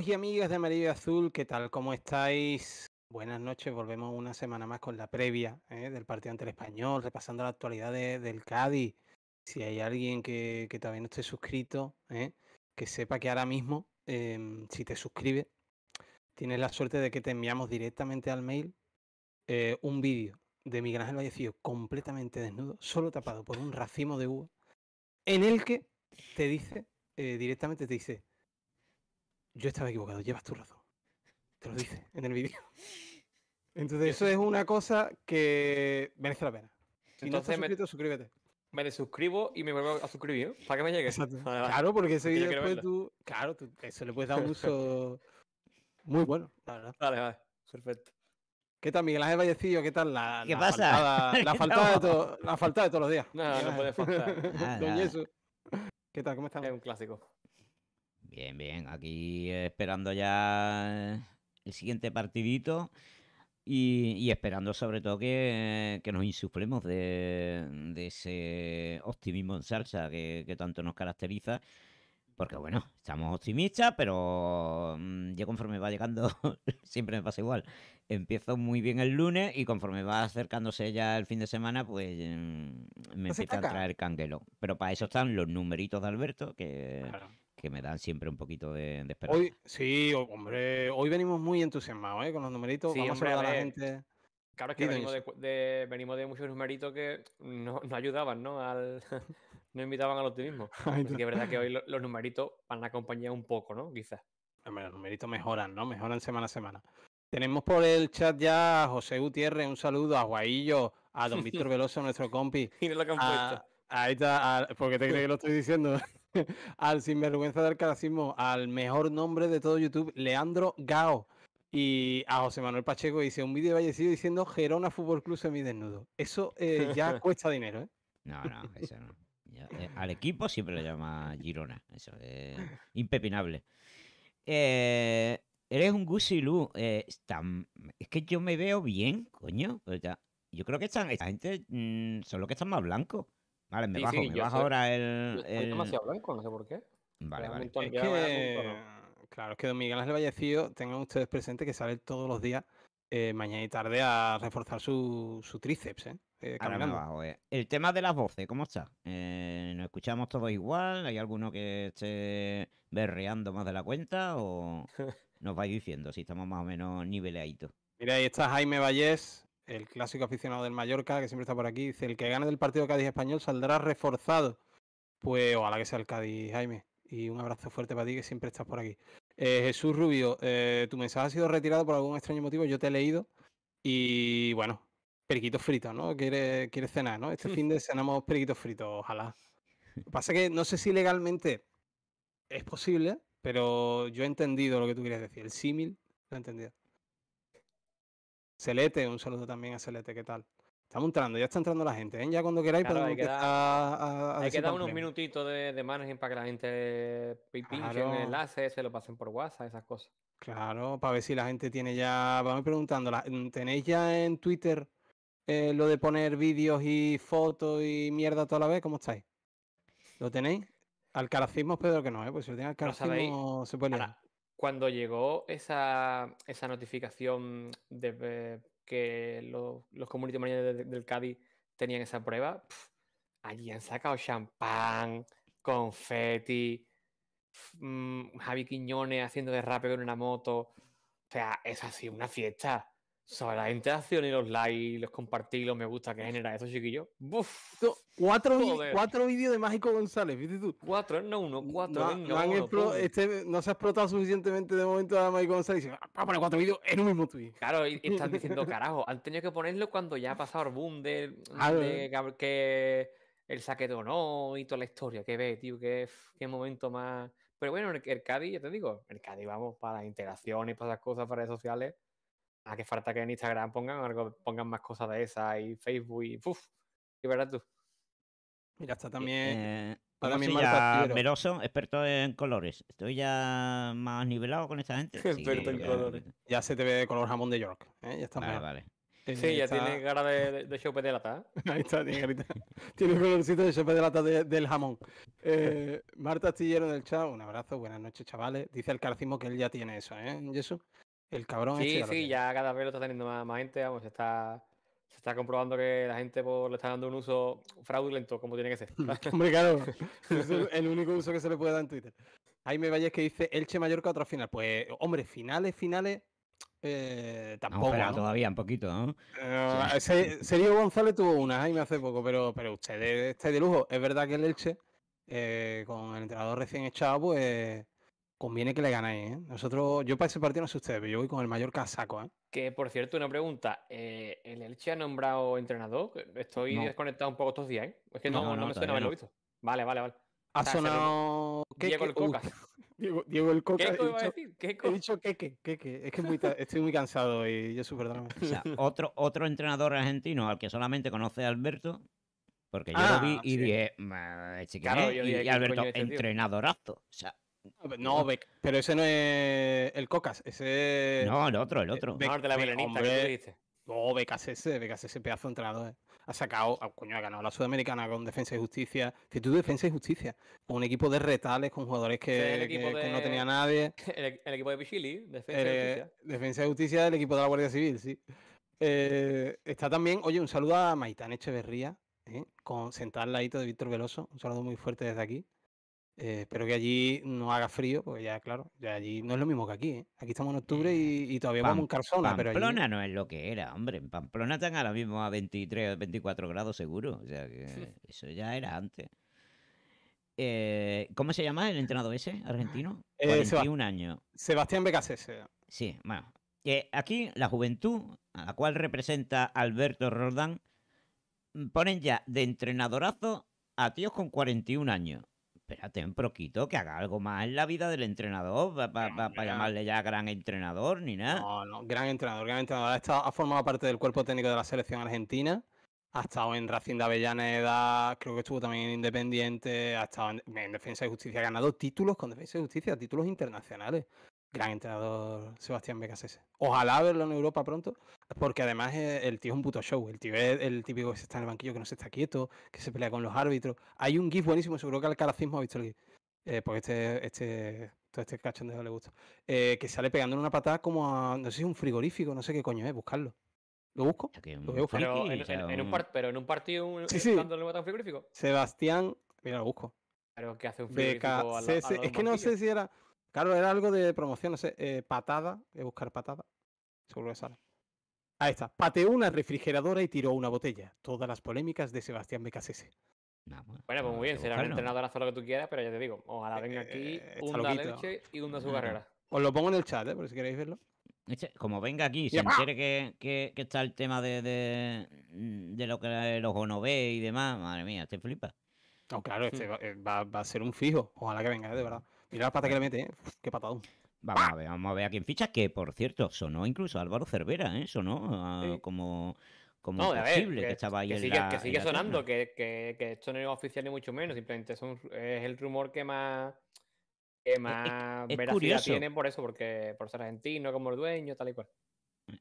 y amigas de Amarillo y Azul, ¿qué tal? ¿Cómo estáis? Buenas noches, volvemos una semana más con la previa ¿eh? del partido ante el español, repasando la actualidad del Cádiz. Si hay alguien que, todavía no esté suscrito, ¿eh? que sepa que ahora mismo, em, si te suscribes, tienes la suerte de que te enviamos directamente al mail eh, un vídeo de Miguel Ángel Vallecillo completamente desnudo, solo tapado por un racimo de uva, en el que te dice, directamente te dice, yo estaba equivocado, llevas tu razón. Te lo dice en el vídeo. Entonces, eso es una cosa que merece la pena. Si Entonces, no estás me... suscríbete. Me desuscribo y me vuelvo a suscribir para que me llegue. claro, porque ese vídeo después tú. Claro, tú, eso le puedes dar un uso muy bueno, Vale, vale. Perfecto. ¿Qué tal, Miguel Ángel Vallecillo? ¿Qué tal la, ¿Qué pasa? La faltada, de de todos los días. No, no puede faltar. Don Jesús. ¿Qué tal? ¿Cómo estás? Es un clásico. Bien, bien. Aquí esperando ya el siguiente partidito. Y, esperando sobre todo que, nos insuflemos de, ese optimismo en salsa que, tanto nos caracteriza. Porque bueno, estamos optimistas, pero mm, yo conforme va llegando, siempre me pasa igual. Empiezo muy bien el lunes y conforme va acercándose ya el fin de semana, pues mm, me pues empieza a traer canguelo. Pero para eso están los numeritos de Alberto, que que me dan siempre un poquito de, esperanza. Hoy, sí, hombre, hoy venimos muy entusiasmados ¿eh? con los numeritos. Vamos a la gente. Claro, es que venimos de, muchos numeritos que no, ayudaban, ¿no? Al, no invitaban al optimismo. Así que es verdad que hoy los numeritos van a acompañar un poco, ¿no? Quizás. Hombre, los numeritos mejoran, ¿no? Mejoran semana a semana. Tenemos por el chat ya a José Gutiérrez, un saludo a Guaillo, a don Víctor Veloso, nuestro compi. Y lo que ah, Ahí está, ah, porque te crees que lo estoy diciendo. al sinvergüenza del caracismo, al mejor nombre de todo YouTube, Leandro Gao. Y a José Manuel Pacheco dice un vídeo de diciendo Gerona Fútbol Club desnudo Eso eh, ya cuesta dinero, ¿eh? No, no, eso no. Eh, al equipo siempre lo llama Girona. Eso es impepinable. Eh, eres un gusilú. Eh, es que yo me veo bien, coño. Yo creo que están, esta gente mm, son los que están más blancos. Vale, me bajo, me bajo ahora el, demasiado blanco, no sé por qué. Vale, vale. Es Claro, es que Don Miguel Ángel Vallecillo, tengan ustedes presente que sale todos los días, eh, mañana y tarde, a reforzar su, tríceps, ¿eh? Eh, ¿eh? El tema de las voces, ¿cómo está? ¿Nos escuchamos todos igual? ¿Hay alguno que esté berreando más de la cuenta? ¿O nos vais diciendo si estamos más o menos niveladitos? Mira, ahí está Jaime Vallés, el clásico aficionado del Mallorca, que siempre está por aquí, dice, el que gane del partido Cádiz-Español saldrá reforzado. Pues ojalá que sea el Cádiz, Jaime. Y un abrazo fuerte para ti, que siempre estás por aquí. Eh, Jesús Rubio, eh, tu mensaje ha sido retirado por algún extraño motivo, yo te he leído. Y bueno, periquitos fritos, ¿no? Quieres quiere cenar, ¿no? Este fin de cenamos periquitos fritos, ojalá. pasa que no sé si legalmente es posible, pero yo he entendido lo que tú quieres decir, el símil, lo he entendido. Celete, un saludo también a Celete, ¿qué tal? Estamos entrando, ya está entrando la gente. ya cuando queráis. Claro, hay que, dar, que dar unos minutitos de, de, managing para que la gente pinche el enlace, se lo pasen por WhatsApp, esas cosas. Claro, para ver si la gente tiene ya. Vamos preguntando, mm, ¿tenéis ya en Twitter eh, lo de poner vídeos y fotos y mierda toda la vez? ¿Cómo estáis? ¿Lo tenéis? Al caracismo, Pedro, que no, ¿eh? Pues si lo tiene al caracismo, se puede cuando llegó esa, notificación de, eh, que los, los community del, Cádiz tenían esa prueba, allí han sacado champán, confeti, mm, Javi Quiñones haciendo de rápido en una moto. O sea, es así, una fiesta sobre La interacción y los likes, los compartir, los me gusta que genera eso, chiquillo. Buf, cuatro, vídeos de Mágico González, ¿viste tú? Cuatro, no uno, cuatro. Este no, se ha explotado suficientemente de momento a Mágico González. Va ah, a poner cuatro vídeos en un mismo tweet. Claro, y, están diciendo, carajo, han tenido que ponerlo cuando ya ha pasado el boom de, ah, eh. que el saqueto no y toda la historia. Que ve, tío, qué, momento más. Pero bueno, el, ya te digo, el Cádiz, vamos, para las interacciones, para las cosas, para redes sociales a que falta que en Instagram pongan algo, pongan más cosas de esas y Facebook y uff, ¿qué verás tú. Mira, está también. Eh, para Veloso, experto en colores. Estoy ya más nivelado con esta gente. experto en colores. Ya se te ve de color jamón de York. ¿eh? Ya está vale, vale. Sí, ya tiene cara de, de, chope de lata. ¿eh? Ahí está, tiene carita. tiene colorcito de chope de lata del jamón. Eh, Marta Astillero del chat, un abrazo, buenas noches, chavales. Dice el carcimo que él ya tiene eso, ¿eh, eso? El cabrón. Este sí, sí, ya cada vez lo está teniendo más, gente, vamos, se está, se está comprobando que la gente le está dando un uso fraudulento, como tiene que ser. Hombre, claro, es el único uso que se le puede dar en Twitter. Jaime Valles que dice Elche Mallorca otra final. Pues, hombre, finales, finales. Eh, tampoco. No, todavía un poquito, ¿no? Eh, Serío González tuvo una, Jaime, hace poco, pero, pero ustedes este de lujo. Es verdad que el Elche, eh, con el entrenador recién echado, pues conviene que le ganéis. ¿eh? Nosotros, yo para ese partido no sé ustedes, pero yo voy con el mayor casaco. ¿eh? Que por cierto, una pregunta: eh, ¿el Elche ha nombrado entrenador? Estoy desconectado un poco estos días. ¿eh? Es que no, no, no, me suena haberlo visto. Vale, vale, vale. Ha sonado ¿Qué, Diego, El Coca. Diego, el Coca. Diego, el Coca. He dicho Keke, Keke. Es que estoy muy cansado y yo verdad. O sea, otro, entrenador argentino al que solamente conoce Alberto, porque yo lo ah, vi y dije, este claro, yo y, Alberto, este entrenadorazo. O sea, no, Beck, pero ese no es el Cocas, ese No, el otro, el otro. Beck, de la Belenita No, ese, Becas ese pedazo entrado eh. Ha sacado, ah, coño, ha ganado la Sudamericana con Defensa y Justicia. Que Defensa y Justicia. Con un equipo de retales, con jugadores que, no tenía nadie. El, equipo de Pichili, Defensa y eh, Justicia. Defensa y Justicia, del equipo de la Guardia Civil, sí. Eh, está también, oye, un saludo a Maitán Echeverría, con sentar al ladito de Víctor Veloso. Un saludo muy fuerte desde aquí. Eh, espero que allí no haga frío, porque ya, claro, ya allí no es lo mismo que aquí. ¿eh? Aquí estamos en octubre y, eh, todavía vamos en Carzona. Pamplona pero no es lo que era, hombre. En Pamplona están ahora mismo a 23 o 24 grados seguro. O sea que eso ya era antes. ¿Cómo se llama el entrenador ese argentino? 41 años. Sebastián Becasese. Sí, bueno. aquí la juventud, a la cual representa Alberto Roldán, ponen ya de entrenadorazo a tíos con 41 años espérate un proquito que haga algo más en la vida del entrenador, para llamarle ya gran entrenador ni nada. No, no, gran entrenador, gran entrenador. Ha, formado parte del cuerpo técnico de la selección argentina. Ha estado en Racing de Avellaneda, creo que estuvo también en Independiente, ha estado en, en Defensa y Justicia, ha ganado títulos con Defensa y Justicia, títulos internacionales gran entrenador Sebastián Becasese. Ojalá verlo en Europa pronto, porque además eh, el tío es un puto show. El tío es el típico que se está en el banquillo, que no se está quieto, que se pelea con los árbitros. Hay un GIF buenísimo, seguro que al caracismo ha visto el GIF. Eh, porque este, este, todo este cachondeo le gusta. Eh, que sale pegándole una patada como a, no sé si un frigorífico, no sé qué coño es, buscarlo. ¿Lo busco? Pero, en, un partido, sí, sí. frigorífico. Sebastián, mira, lo busco. Pero que hace un frigorífico Es que no sé si era. Claro, era algo de promoción, no sé, eh, patada, voy buscar patada. Seguro que sale. Ahí está. Pateó una refrigeradora y tiró una botella. Todas las polémicas de Sebastián Becasese. bueno, pues muy bien, será un entrenador, la lo que tú quieras, pero ya te digo, ojalá eh, venga aquí, eh, eh hunda leche y hunda su carrera. Os lo pongo en el chat, ¿eh? por si queréis verlo. Como venga aquí si quiere que, que, está el tema de, de, lo que los ve y demás, madre mía, te flipa. No, claro, este hmm. va, a ser un fijo. Ojalá que venga, de verdad. Mira la pata que le mete, ¿eh? qué patadón. Vamos a ver, vamos a ver a quién ficha, que por cierto, sonó incluso Álvaro Cervera, ¿eh? Sonó ah, como, como posible que, estaba ahí en sigue, la, Que sigue sonando, que, esto no es oficial ni mucho menos, simplemente es, el rumor que más, que más veracidad tiene por eso, porque por ser argentino, como el dueño, tal y cual.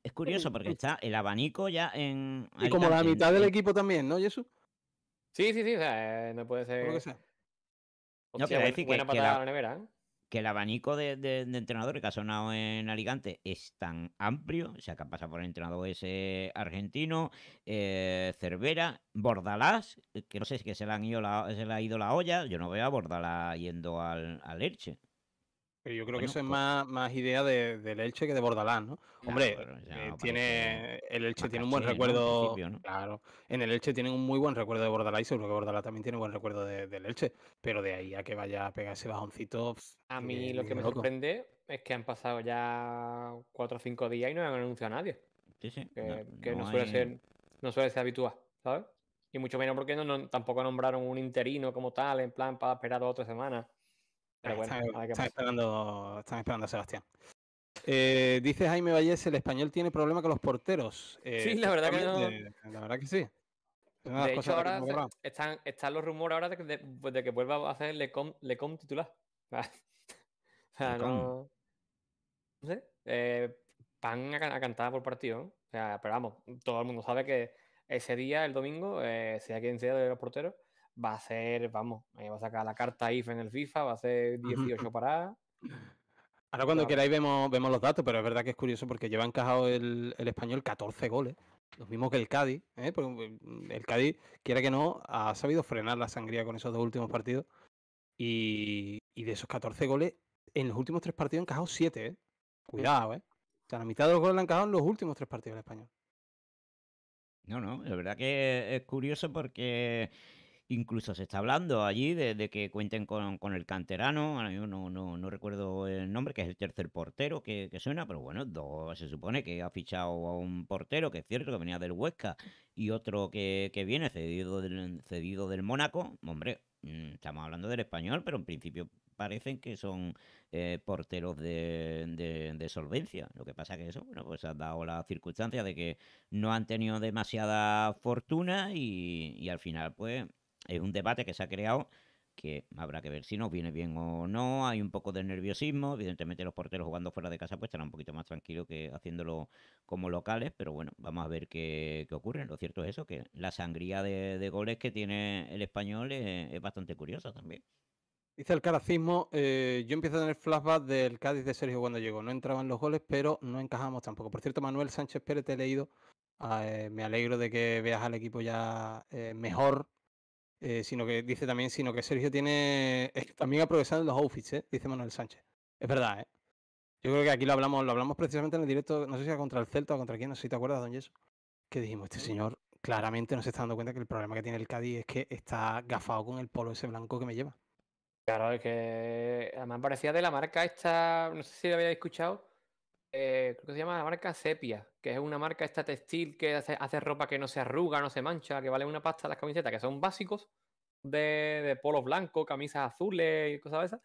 Es curioso porque está el abanico ya en... Y como la mitad del equipo también, ¿no, Jesús? Sí, sí, sí, o sea, eh, no puede ser no, que decir ¿eh? que, el abanico de, entrenadores que ha sonado en Alicante es tan amplio, o sea, que pasa por el entrenador ese argentino, eh, Cervera, Bordalás, que no sé si es que se le, han ido la, se le ha ido la olla, yo no veo a Bordalás yendo al, al Elche. Pero yo creo que eso es pues más, idea de, del Elche que de Bordalás, ¿no? Hombre, eh, tiene, el Elche tiene un buen recuerdo. Claro, en el Elche tienen un muy buen recuerdo de Bordalás y seguro que Bordalás también tiene un buen recuerdo de, del Elche. Pero de ahí a que vaya a pegar ese bajoncito. a mí lo que me sorprende es que han pasado ya cuatro o cinco días y no han anunciado a nadie. Sí, sí. Que, no, suele, ser, no suele ser habitual, ¿sabes? Y mucho menos porque no, tampoco nombraron un interino como tal, en plan para esperar dos o tres semanas están, esperando, a Sebastián. Eh, dice Jaime Valles, el español tiene problema con los porteros. Eh, sí, la verdad que no. La verdad que sí. De hecho, ahora están, los rumores ahora de que, pues, vuelva a hacer Lecom, Lecom titular. Ah. o sea, no. sé. Eh, pan a, cantar por partido. O sea, pero vamos, todo el mundo sabe que ese día, el domingo, eh, sea quien sea de los porteros, va a ser, vamos, eh, va a sacar la carta IF en el FIFA, va a ser 18 paradas. Ahora cuando queráis vemos, vemos los datos, pero es verdad que es curioso porque lleva encajado el, español 14 goles, Lo mismo que el Cádiz, ¿eh? porque mm, el Cádiz, quiera que no, ha sabido frenar la sangría con esos dos últimos partidos y, de esos 14 goles, en los últimos tres partidos han encajado 7, ¿eh? cuidado, ¿eh? o sea, la mitad de los goles la han encajado en los últimos tres partidos el español. No, no, la verdad que es curioso porque Incluso se está hablando allí de, que cuenten con, el canterano, no, no, no, recuerdo el nombre, que es el tercer portero que, suena, pero bueno, dos, se supone que ha fichado a un portero, que es cierto, que venía del Huesca, y otro que, que viene cedido del, cedido del Mónaco. Hombre, mm, estamos hablando del español, pero en principio parecen que son eh, porteros de, solvencia. Lo que pasa que eso, bueno, pues ha dado la circunstancia de que no han tenido demasiada fortuna y, y al final, pues es un debate que se ha creado que habrá que ver si nos viene bien o no. Hay un poco de nerviosismo. Evidentemente los porteros jugando fuera de casa pues estarán un poquito más tranquilos que haciéndolo como locales, pero bueno, vamos a ver qué, ocurre. Lo cierto es eso, que la sangría de, goles que tiene el español es, bastante curiosa también. Dice el caracismo, eh, yo empiezo a tener flashback del Cádiz de Sergio cuando llegó. No entraban los goles, pero no encajamos tampoco. Por cierto, Manuel Sánchez Pérez, te he leído. Ah, eh, me alegro de que veas al equipo ya eh, mejor eh, sino que dice también, sino que Sergio tiene. también en los outfits, ¿eh? dice Manuel Sánchez. Es verdad, ¿eh? Yo creo que aquí lo hablamos, lo hablamos precisamente en el directo, no sé si era contra el Celta o contra quién, no sé si te acuerdas, don Jesús Que dijimos, este señor claramente no se está dando cuenta que el problema que tiene el Cádiz es que está gafado con el polo ese blanco que me lleva. Claro, es que además parecía de la marca esta, no sé si lo habéis escuchado, eh, creo que se llama la marca Sepia, que es una marca esta textil que hace, ropa que no se arruga, no se mancha, que vale una pasta las camisetas, que son básicos de, de polos blancos, camisas azules y cosas de esas.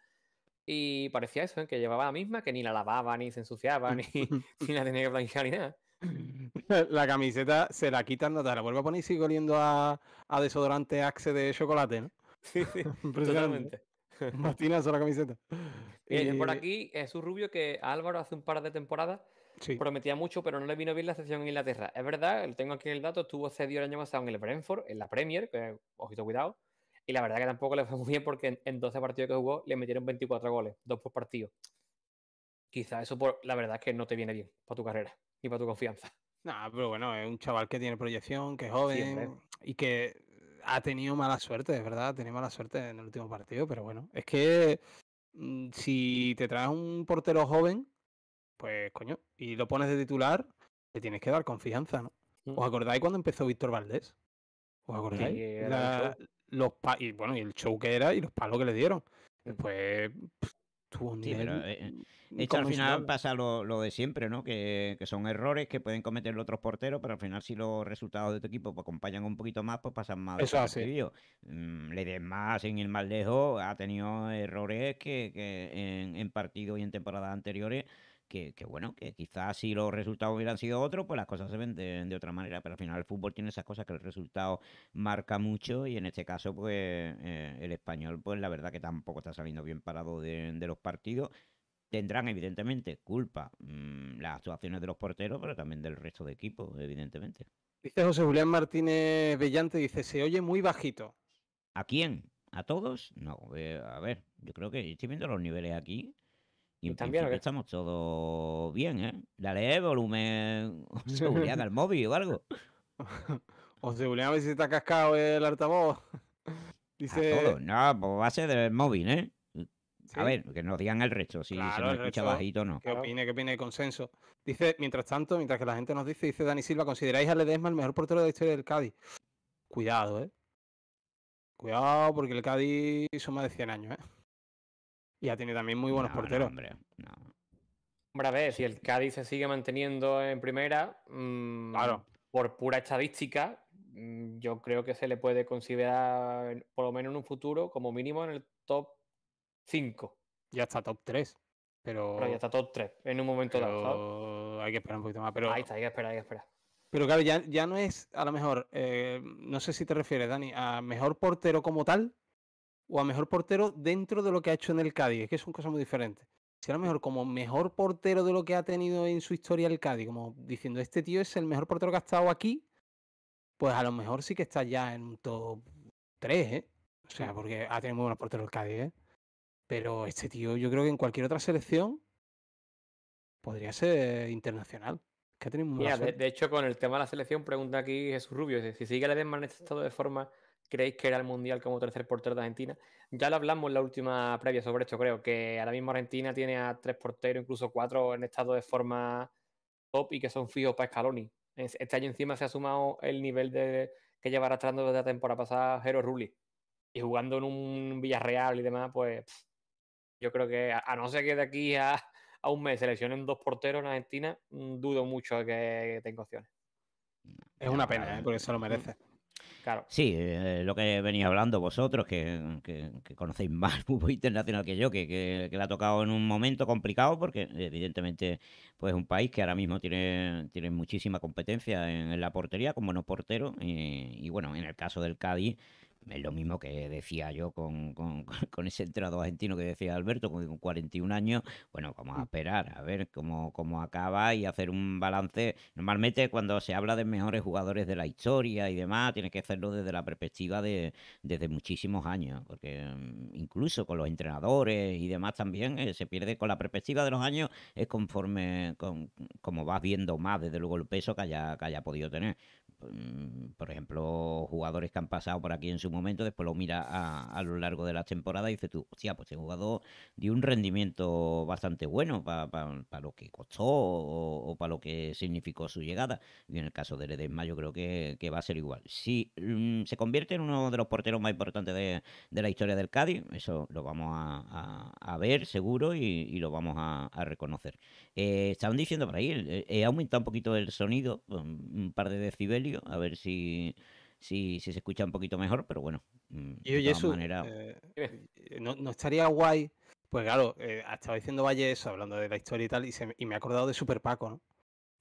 Y parecía eso, ¿eh? que llevaba la misma, que ni la lavaba, ni se ensuciaba, ni, ni la tenía que blanquear ni nada. La camiseta se la quitan, no la vuelvo a poner y sigue oliendo a, a desodorante Axe de chocolate, ¿no? Sí, sí, totalmente es la camiseta. y... por eh, aquí, es un Rubio, que Álvaro hace un par de temporadas sí. prometía mucho, pero no le vino bien la sesión en Inglaterra. Es verdad, tengo aquí el dato, estuvo cedido el año pasado en el Brentford, en la Premier, que, ojito, cuidado. Y la verdad que tampoco le fue muy bien porque en, 12 partidos que jugó le metieron 24 goles, dos por partido. Quizá eso, por, la verdad, es que no te viene bien para tu carrera y para tu confianza. No, pero bueno, es un chaval que tiene proyección, que es joven y que ha tenido mala suerte, es verdad, ha tenido mala suerte en el último partido, pero bueno, es que mm, si te traes un portero joven, pues coño, y lo pones de titular, te tienes que dar confianza, ¿no? Mm. ¿Os acordáis cuando empezó Víctor Valdés? ¿Os acordáis? los y bueno, y el show que era y los palos que le dieron. Mm. Pues Tuvo eh, eh, al final pasa lo, de siempre, ¿no? Que, son errores que pueden cometer los otros porteros, pero al final si los resultados de tu equipo pues, acompañan un poquito más, pues pasan más. Eso hace. Mm, le des más en el más lejos, ha tenido errores que, en partidos y en temporadas anteriores que, bueno, que quizás si los resultados hubieran sido otros, pues las cosas se ven de, otra manera, pero al final el fútbol tiene esas cosas que el resultado marca mucho y en este caso, pues eh, el español, pues la verdad que tampoco está saliendo bien parado de, los partidos. Tendrán evidentemente culpa mm, las actuaciones de los porteros, pero también del resto de equipos, evidentemente. Dice José Julián Martínez Bellante, dice, se oye muy bajito. ¿A quién? ¿A todos? No, eh, a ver, yo creo que estoy viendo los niveles aquí y ¿También estamos todos bien, ¿eh? Dale eh, volumen, seguridad al móvil o algo. o seguridad a ver si está cascado el altavoz. Dice... A No, pues del móvil, ¿eh? A ver, que nos digan el resto, si se nos escucha bajito o no. ¿Qué opine, qué opine el consenso. Dice, mientras tanto, mientras que la gente nos dice, dice Dani Silva, ¿consideráis a Ledesma el mejor portero de la historia del Cádiz? Cuidado, ¿eh? Cuidado, porque el Cádiz son más de 100 años, ¿eh? Y ha tenido también muy buenos porteros. hombre, a ver, si el Cádiz se sigue manteniendo en primera, mm, claro. por pura estadística, mm, yo creo que se le puede considerar, por lo menos en un futuro, como mínimo en el top 5. Ya está top 3. Pero... ya está top 3 en un momento dado. Hay que esperar un poquito más. Pero... Ahí está, hay que esperar, hay Pero claro, ya, no es, a lo mejor, eh, no sé si te refieres, Dani, a mejor portero como tal, o a mejor portero dentro de lo que ha hecho en el Cádiz, es que son muy diferente. Si a lo mejor como mejor portero de lo que ha tenido en su historia el Cádiz, como diciendo este tío es el mejor portero que ha estado aquí, pues a lo mejor sí que está ya en un top 3, ¿eh? O sea, porque ha tenido muy buenos porteros el Cádiz, ¿eh? Pero este tío yo creo que en cualquier otra selección podría ser internacional. Mira, de, hecho, con el tema de la selección, pregunta aquí Jesús Rubio, si sigue le Edesma de forma creéis que era el Mundial como tercer portero de Argentina. Ya lo hablamos en la última previa sobre esto, creo, que ahora mismo Argentina tiene a tres porteros, incluso cuatro en estado de forma top y que son fijos para Scaloni. Este año encima se ha sumado el nivel de, que lleva arrastrando desde la temporada pasada Jero Rulli. Y jugando en un Villarreal y demás, pues yo creo que a, no ser que de aquí a, un mes seleccionen dos porteros en Argentina, mm, dudo mucho que, que tenga opciones. Es una pena, ¿eh? porque se lo merece. Sí, eh, lo que venía hablando vosotros, que, conocéis más fútbol internacional que yo, que, le ha tocado en un momento complicado, porque evidentemente pues es un país que ahora mismo tiene, tiene muchísima competencia en, la portería, como no portero, y, y bueno, en el caso del Cádiz es lo mismo que decía yo con, ese entrenador argentino que decía Alberto, con, 41 años, bueno, vamos a mm. esperar a ver cómo, cómo acaba y hacer un balance. Normalmente cuando se habla de mejores jugadores de la historia y demás, tienes que hacerlo desde la perspectiva de desde muchísimos años, porque mm, incluso con los entrenadores y demás también eh, se pierde con la perspectiva de los años, es conforme, con, como vas viendo más, desde luego el peso que haya, que haya podido tener. Mm, por ejemplo, jugadores que han pasado por aquí en su momento, después lo mira a, a, lo largo de la temporada y dice tú, hostia, pues el jugador dio un rendimiento bastante bueno para lo que costó o, para lo que significó su llegada. Y en el caso de Ledesma yo creo que, va a ser igual. Si mm, se convierte en uno de los porteros más importantes de, la historia del Cádiz, eso lo vamos a, ver seguro y, lo vamos a, reconocer. Eh, estaban diciendo por ahí, he eh, eh, aumentado un poquito el sonido, un par de decibelios, a ver si si, si se escucha un poquito mejor, pero bueno. Y oye, eso, no, no, estaría guay. Pues claro, eh, estaba diciendo Valle eso, hablando de la historia y tal, y, y me he acordado de Super Paco, ¿no?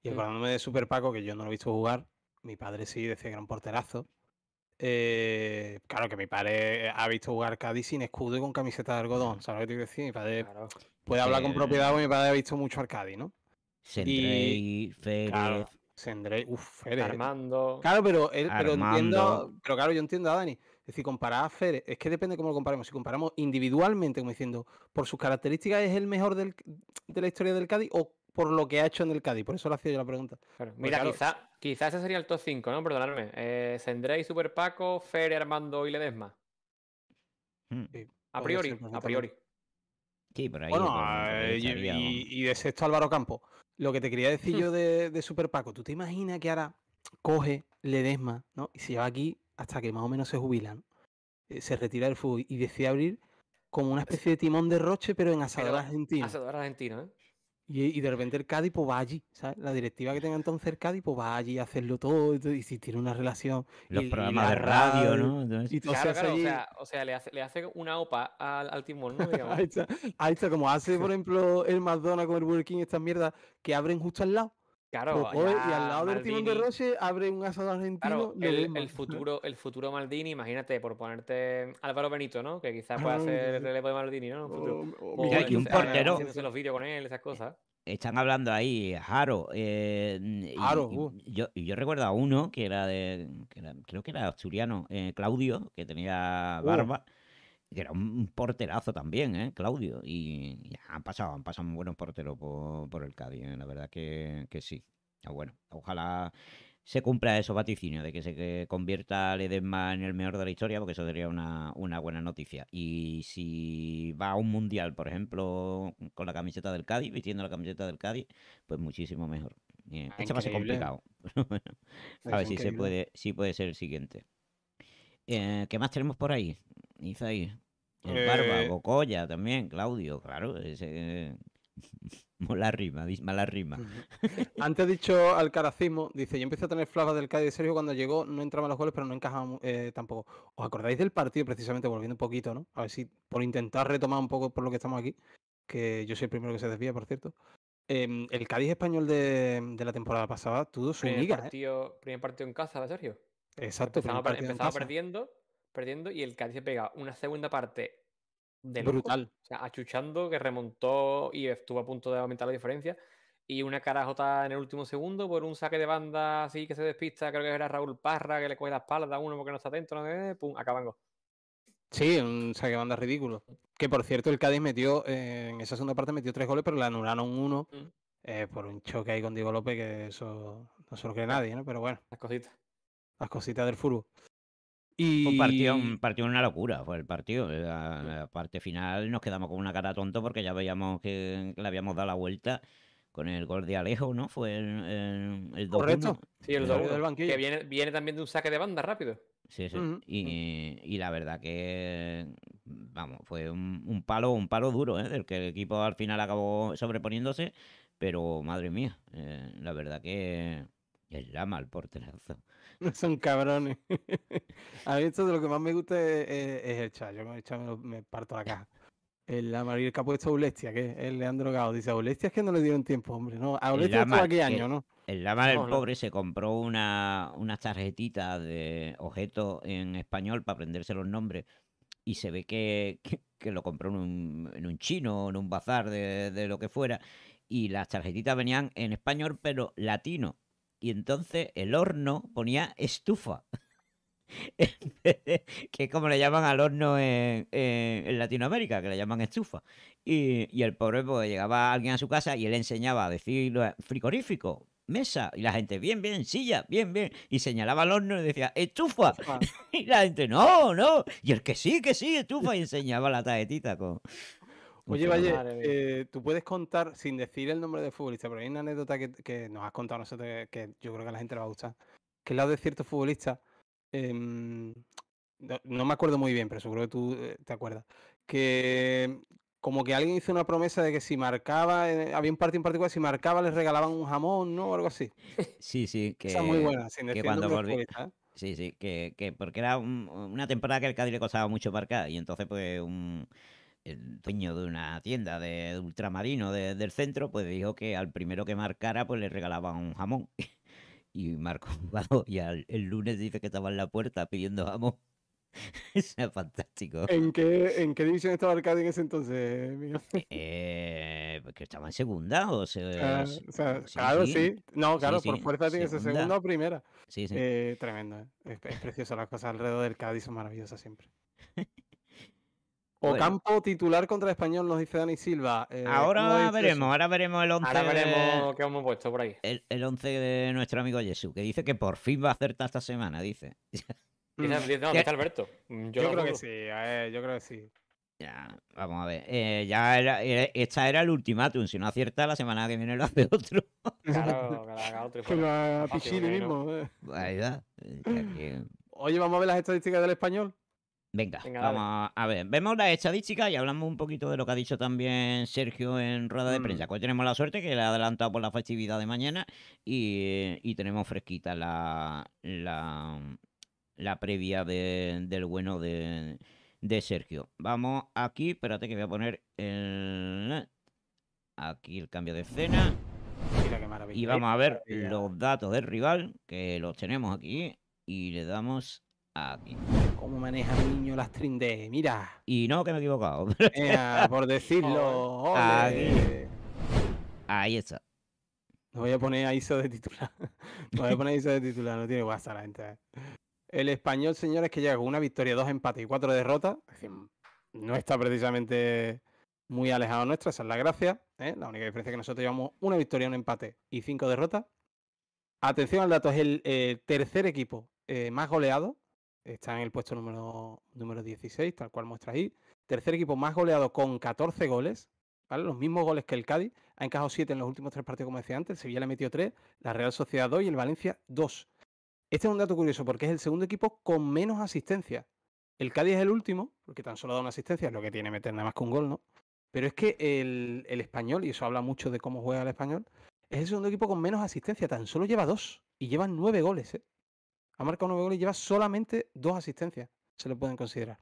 Y mm. acordándome de Super Paco, que yo no lo he visto jugar, mi padre sí decía que era un porterazo. Eh, claro que mi padre ha visto jugar Cádiz sin escudo y con camiseta de algodón, mm. ¿sabes lo que te decir? Mi padre puede hablar con propiedad, mi padre ha visto mucho Arcadi, ¿no? y, Sendré, uff, eh, Armando. Claro, pero, entiendo. Pero claro, yo entiendo a Dani. Es decir, comparar a Fer, es que depende cómo lo comparemos. Si comparamos individualmente, como diciendo, por sus características es el mejor de la historia del Cádiz o por lo que ha hecho en el Cádiz. Por eso le hacía yo la pregunta. Mira, quizá quizás quizá ese sería el top 5, ¿no? Perdonadme. Eh, Super Paco, Fer, Armando y Ledesma. Hmm. a priori, a priori. Bueno, ah, y, de sexto Álvaro Campo. Lo que te quería decir yo de, Super Paco, ¿tú te imaginas que ahora coge Ledesma ¿no? y se lleva aquí hasta que más o menos se jubilan? Eh, se retira del fútbol y decide abrir como una especie de timón de roche, pero en asador argentino. Asador argentino, ¿eh? Y, de repente el Cádiz va allí, ¿sabes? La directiva que tenga entonces el Cadipo va allí a hacerlo todo y, si tiene una relación. Los programas de radio, ¿no? o, sea, le, hace, le hace una OPA al, al timón, ¿no? ahí, está, como hace, por ejemplo, el McDonald's con el Burger King, estas mierdas que abren justo al lado Claro, y al lado del timón de Roche abre un asado argentino. Claro, el, futuro, el futuro Maldini, imagínate, por ponerte Álvaro Benito, ¿no? Que quizás pueda ser ah, el relevo de Maldini, ¿no? Oh, oh, o, un portero. los vídeos con él, esas cosas. Están hablando ahí, Jaro. Eh, Jaro. Y, uh. yo, y yo, recuerdo a uno que era de. creo que era asturiano, eh, Claudio, que tenía uh. barba que era un porterazo también, ¿eh? Claudio. Y, han pasado, han pasado un buenos porteros por, el Cádiz, ¿eh? la verdad que, que sí. Ah, bueno, ojalá se cumpla esos vaticinios de que se convierta Ledesma en el mejor de la historia, porque eso sería una, buena noticia. Y si va a un mundial, por ejemplo, con la camiseta del Cádiz, vistiendo la camiseta del Cádiz, pues muchísimo mejor. este va a ser complicado. a ver si se puede, si puede ser el siguiente. Eh, ¿Qué más tenemos por ahí? ahí. El eh, Barba, también, Claudio, claro. Ese, Mola rima, mala rima. Antes ha dicho caracismo dice, yo empecé a tener flavas del Cádiz de Sergio cuando llegó, no entraban los goles, pero no encajaba eh, tampoco. ¿Os acordáis del partido precisamente, volviendo un poquito, ¿no? A ver si, por intentar retomar un poco por lo que estamos aquí, que yo soy el primero que se desvía, por cierto. Em, el Cádiz español de, la temporada pasada tuvo su primer liga. ¿eh? Partido, Primer partido en casa, Sergio. Exacto. empezaba perdiendo perdiendo y el Cádiz pega una segunda parte de brutal. sea, achuchando que remontó y estuvo a punto de aumentar la diferencia. Y una carajota en el último segundo por un saque de banda así que se despista, creo que era Raúl Parra que le coge la espalda a uno porque no está atento, ¿no? pum, acaban go. Sí, un saque de banda ridículo. Que por cierto, el Cádiz metió, eh, en esa segunda parte metió tres goles, pero le anularon uno mm. eh, por un choque ahí con Diego López, que eso no se lo cree nadie, ¿no? Pero bueno. Las cositas. Las cositas del fútbol. Y... Un partido, un una locura, fue el partido. Eh, la, parte final nos quedamos con una cara tonto porque ya veíamos que le habíamos dado la vuelta con el gol de Alejo, ¿no? Fue el, el, Correcto. Sí, el, del banquillo. Que viene, también de un saque de banda rápido. Sí, sí. y, la verdad que, vamos, fue un, palo un palo duro, ¿eh? Del que el equipo al final acabó sobreponiéndose, pero madre mía, eh, la verdad que es la mal porterazo. No son cabrones. A mí esto de lo que más me gusta es, el chat. Yo me, me parto la caja. El amarillo que ha puesto Aulestia, que es el Leandro Gao. Dice, Aulestia es que no le dieron tiempo, hombre. No, Aulestia estuvo aquí año, ¿no? El Lama Pobre se compró una tarjetita de objetos en español para aprenderse los nombres. Y se ve que, lo compró en un, chino, en un bazar de, de lo que fuera. Y las tarjetitas venían en español, pero latino y entonces el horno ponía estufa. que es como le llaman al horno en, Latinoamérica, que le llaman estufa. Y, y el pobre pues, llegaba alguien a su casa y él enseñaba a decir frigorífico, mesa. Y la gente, bien, bien, silla, bien, bien. Y señalaba al horno y decía, estufa. y la gente, no, no. Y el que sí, que sí, estufa. Y enseñaba la tarjetita con, Oye, Valle, eh, tú puedes contar, sin decir el nombre del futbolista, pero hay una anécdota que, nos has contado nosotros que yo creo que a la gente le va a gustar, que el lado de cierto futbolista, em, no, me acuerdo muy bien, pero seguro que tú eh, te acuerdas, que como que alguien hizo una promesa de que si marcaba, eh, había un partido en particular, si marcaba les regalaban un jamón, ¿no? O algo así. Sí, sí, que... muy buena, sin decir cuando Sí, sí, que, porque era una temporada que el Cádiz le costaba mucho marcar y entonces pues un, el dueño de una tienda de ultramarino del centro, pues dijo que al primero que marcara, pues le regalaban un jamón. Y marcó y el lunes dice que estaba en la puerta pidiendo jamón. es fantástico. ¿En qué, ¿En qué división estaba Arcadia en ese entonces, porque eh, eh, pues que estaba en segunda o, ah, claro, sí. No, claro, por fuerza tiene segunda o primera. Sí, sí. Eh, tremendo. Es, es precioso, las cosas alrededor del Cádiz son maravillosas siempre. O campo titular contra Español, nos dice Dani Silva. Eh, ahora veremos, ahora veremos el 11. Ahora veremos qué hemos puesto por ahí. El 11 de nuestro amigo Jesús, que dice que por fin va a acertar esta semana, dice. Mm. No, está Alberto. Yo, creo que sí, yo creo que sí. Ya, vamos a ver. Eh, ya esta era el ultimátum. Si no acierta, la semana que viene lo hace otro. Claro, que haga otro. Que mismo. Eh. Oye, vamos a ver las estadísticas del español. Venga, vamos a ver. Vemos las estadísticas y hablamos un poquito de lo que ha dicho también Sergio en rueda de mm. prensa. Hoy pues tenemos la suerte que le ha adelantado por la festividad de mañana y, tenemos fresquita la, la, previa del bueno de, Sergio. Vamos aquí, espérate que voy a poner el... aquí el cambio de escena. Y vamos a ver los datos del rival, que los tenemos aquí, y le damos aquí cómo maneja el niño las trindades, mira. Y no, que me he equivocado. por decirlo. Ahí está. Lo voy a poner a ISO de titular. Lo voy a poner a ISO de titular, no tiene WhatsApp la gente. Eh. El español, señores, que llega con una victoria, dos empates y cuatro derrotas. No está precisamente muy alejado nuestra esa es la gracia. Eh. La única diferencia es que nosotros llevamos una victoria, un empate y cinco derrotas. Atención al dato, es el eh, tercer equipo más goleado está en el puesto número, número 16, tal cual muestra ahí. Tercer equipo más goleado con 14 goles, ¿vale? Los mismos goles que el Cádiz. Ha encajado 7 en los últimos tres partidos, como decía antes. El Sevilla le metió 3, la Real Sociedad 2 y el Valencia 2. Este es un dato curioso porque es el segundo equipo con menos asistencia. El Cádiz es el último, porque tan solo da una asistencia, es lo que tiene meter nada más que un gol, ¿no? Pero es que el, el español, y eso habla mucho de cómo juega el español, es el segundo equipo con menos asistencia, tan solo lleva dos y lleva nueve goles, ¿eh? Ha marcado nueve goles y lleva solamente dos asistencias. Se lo pueden considerar.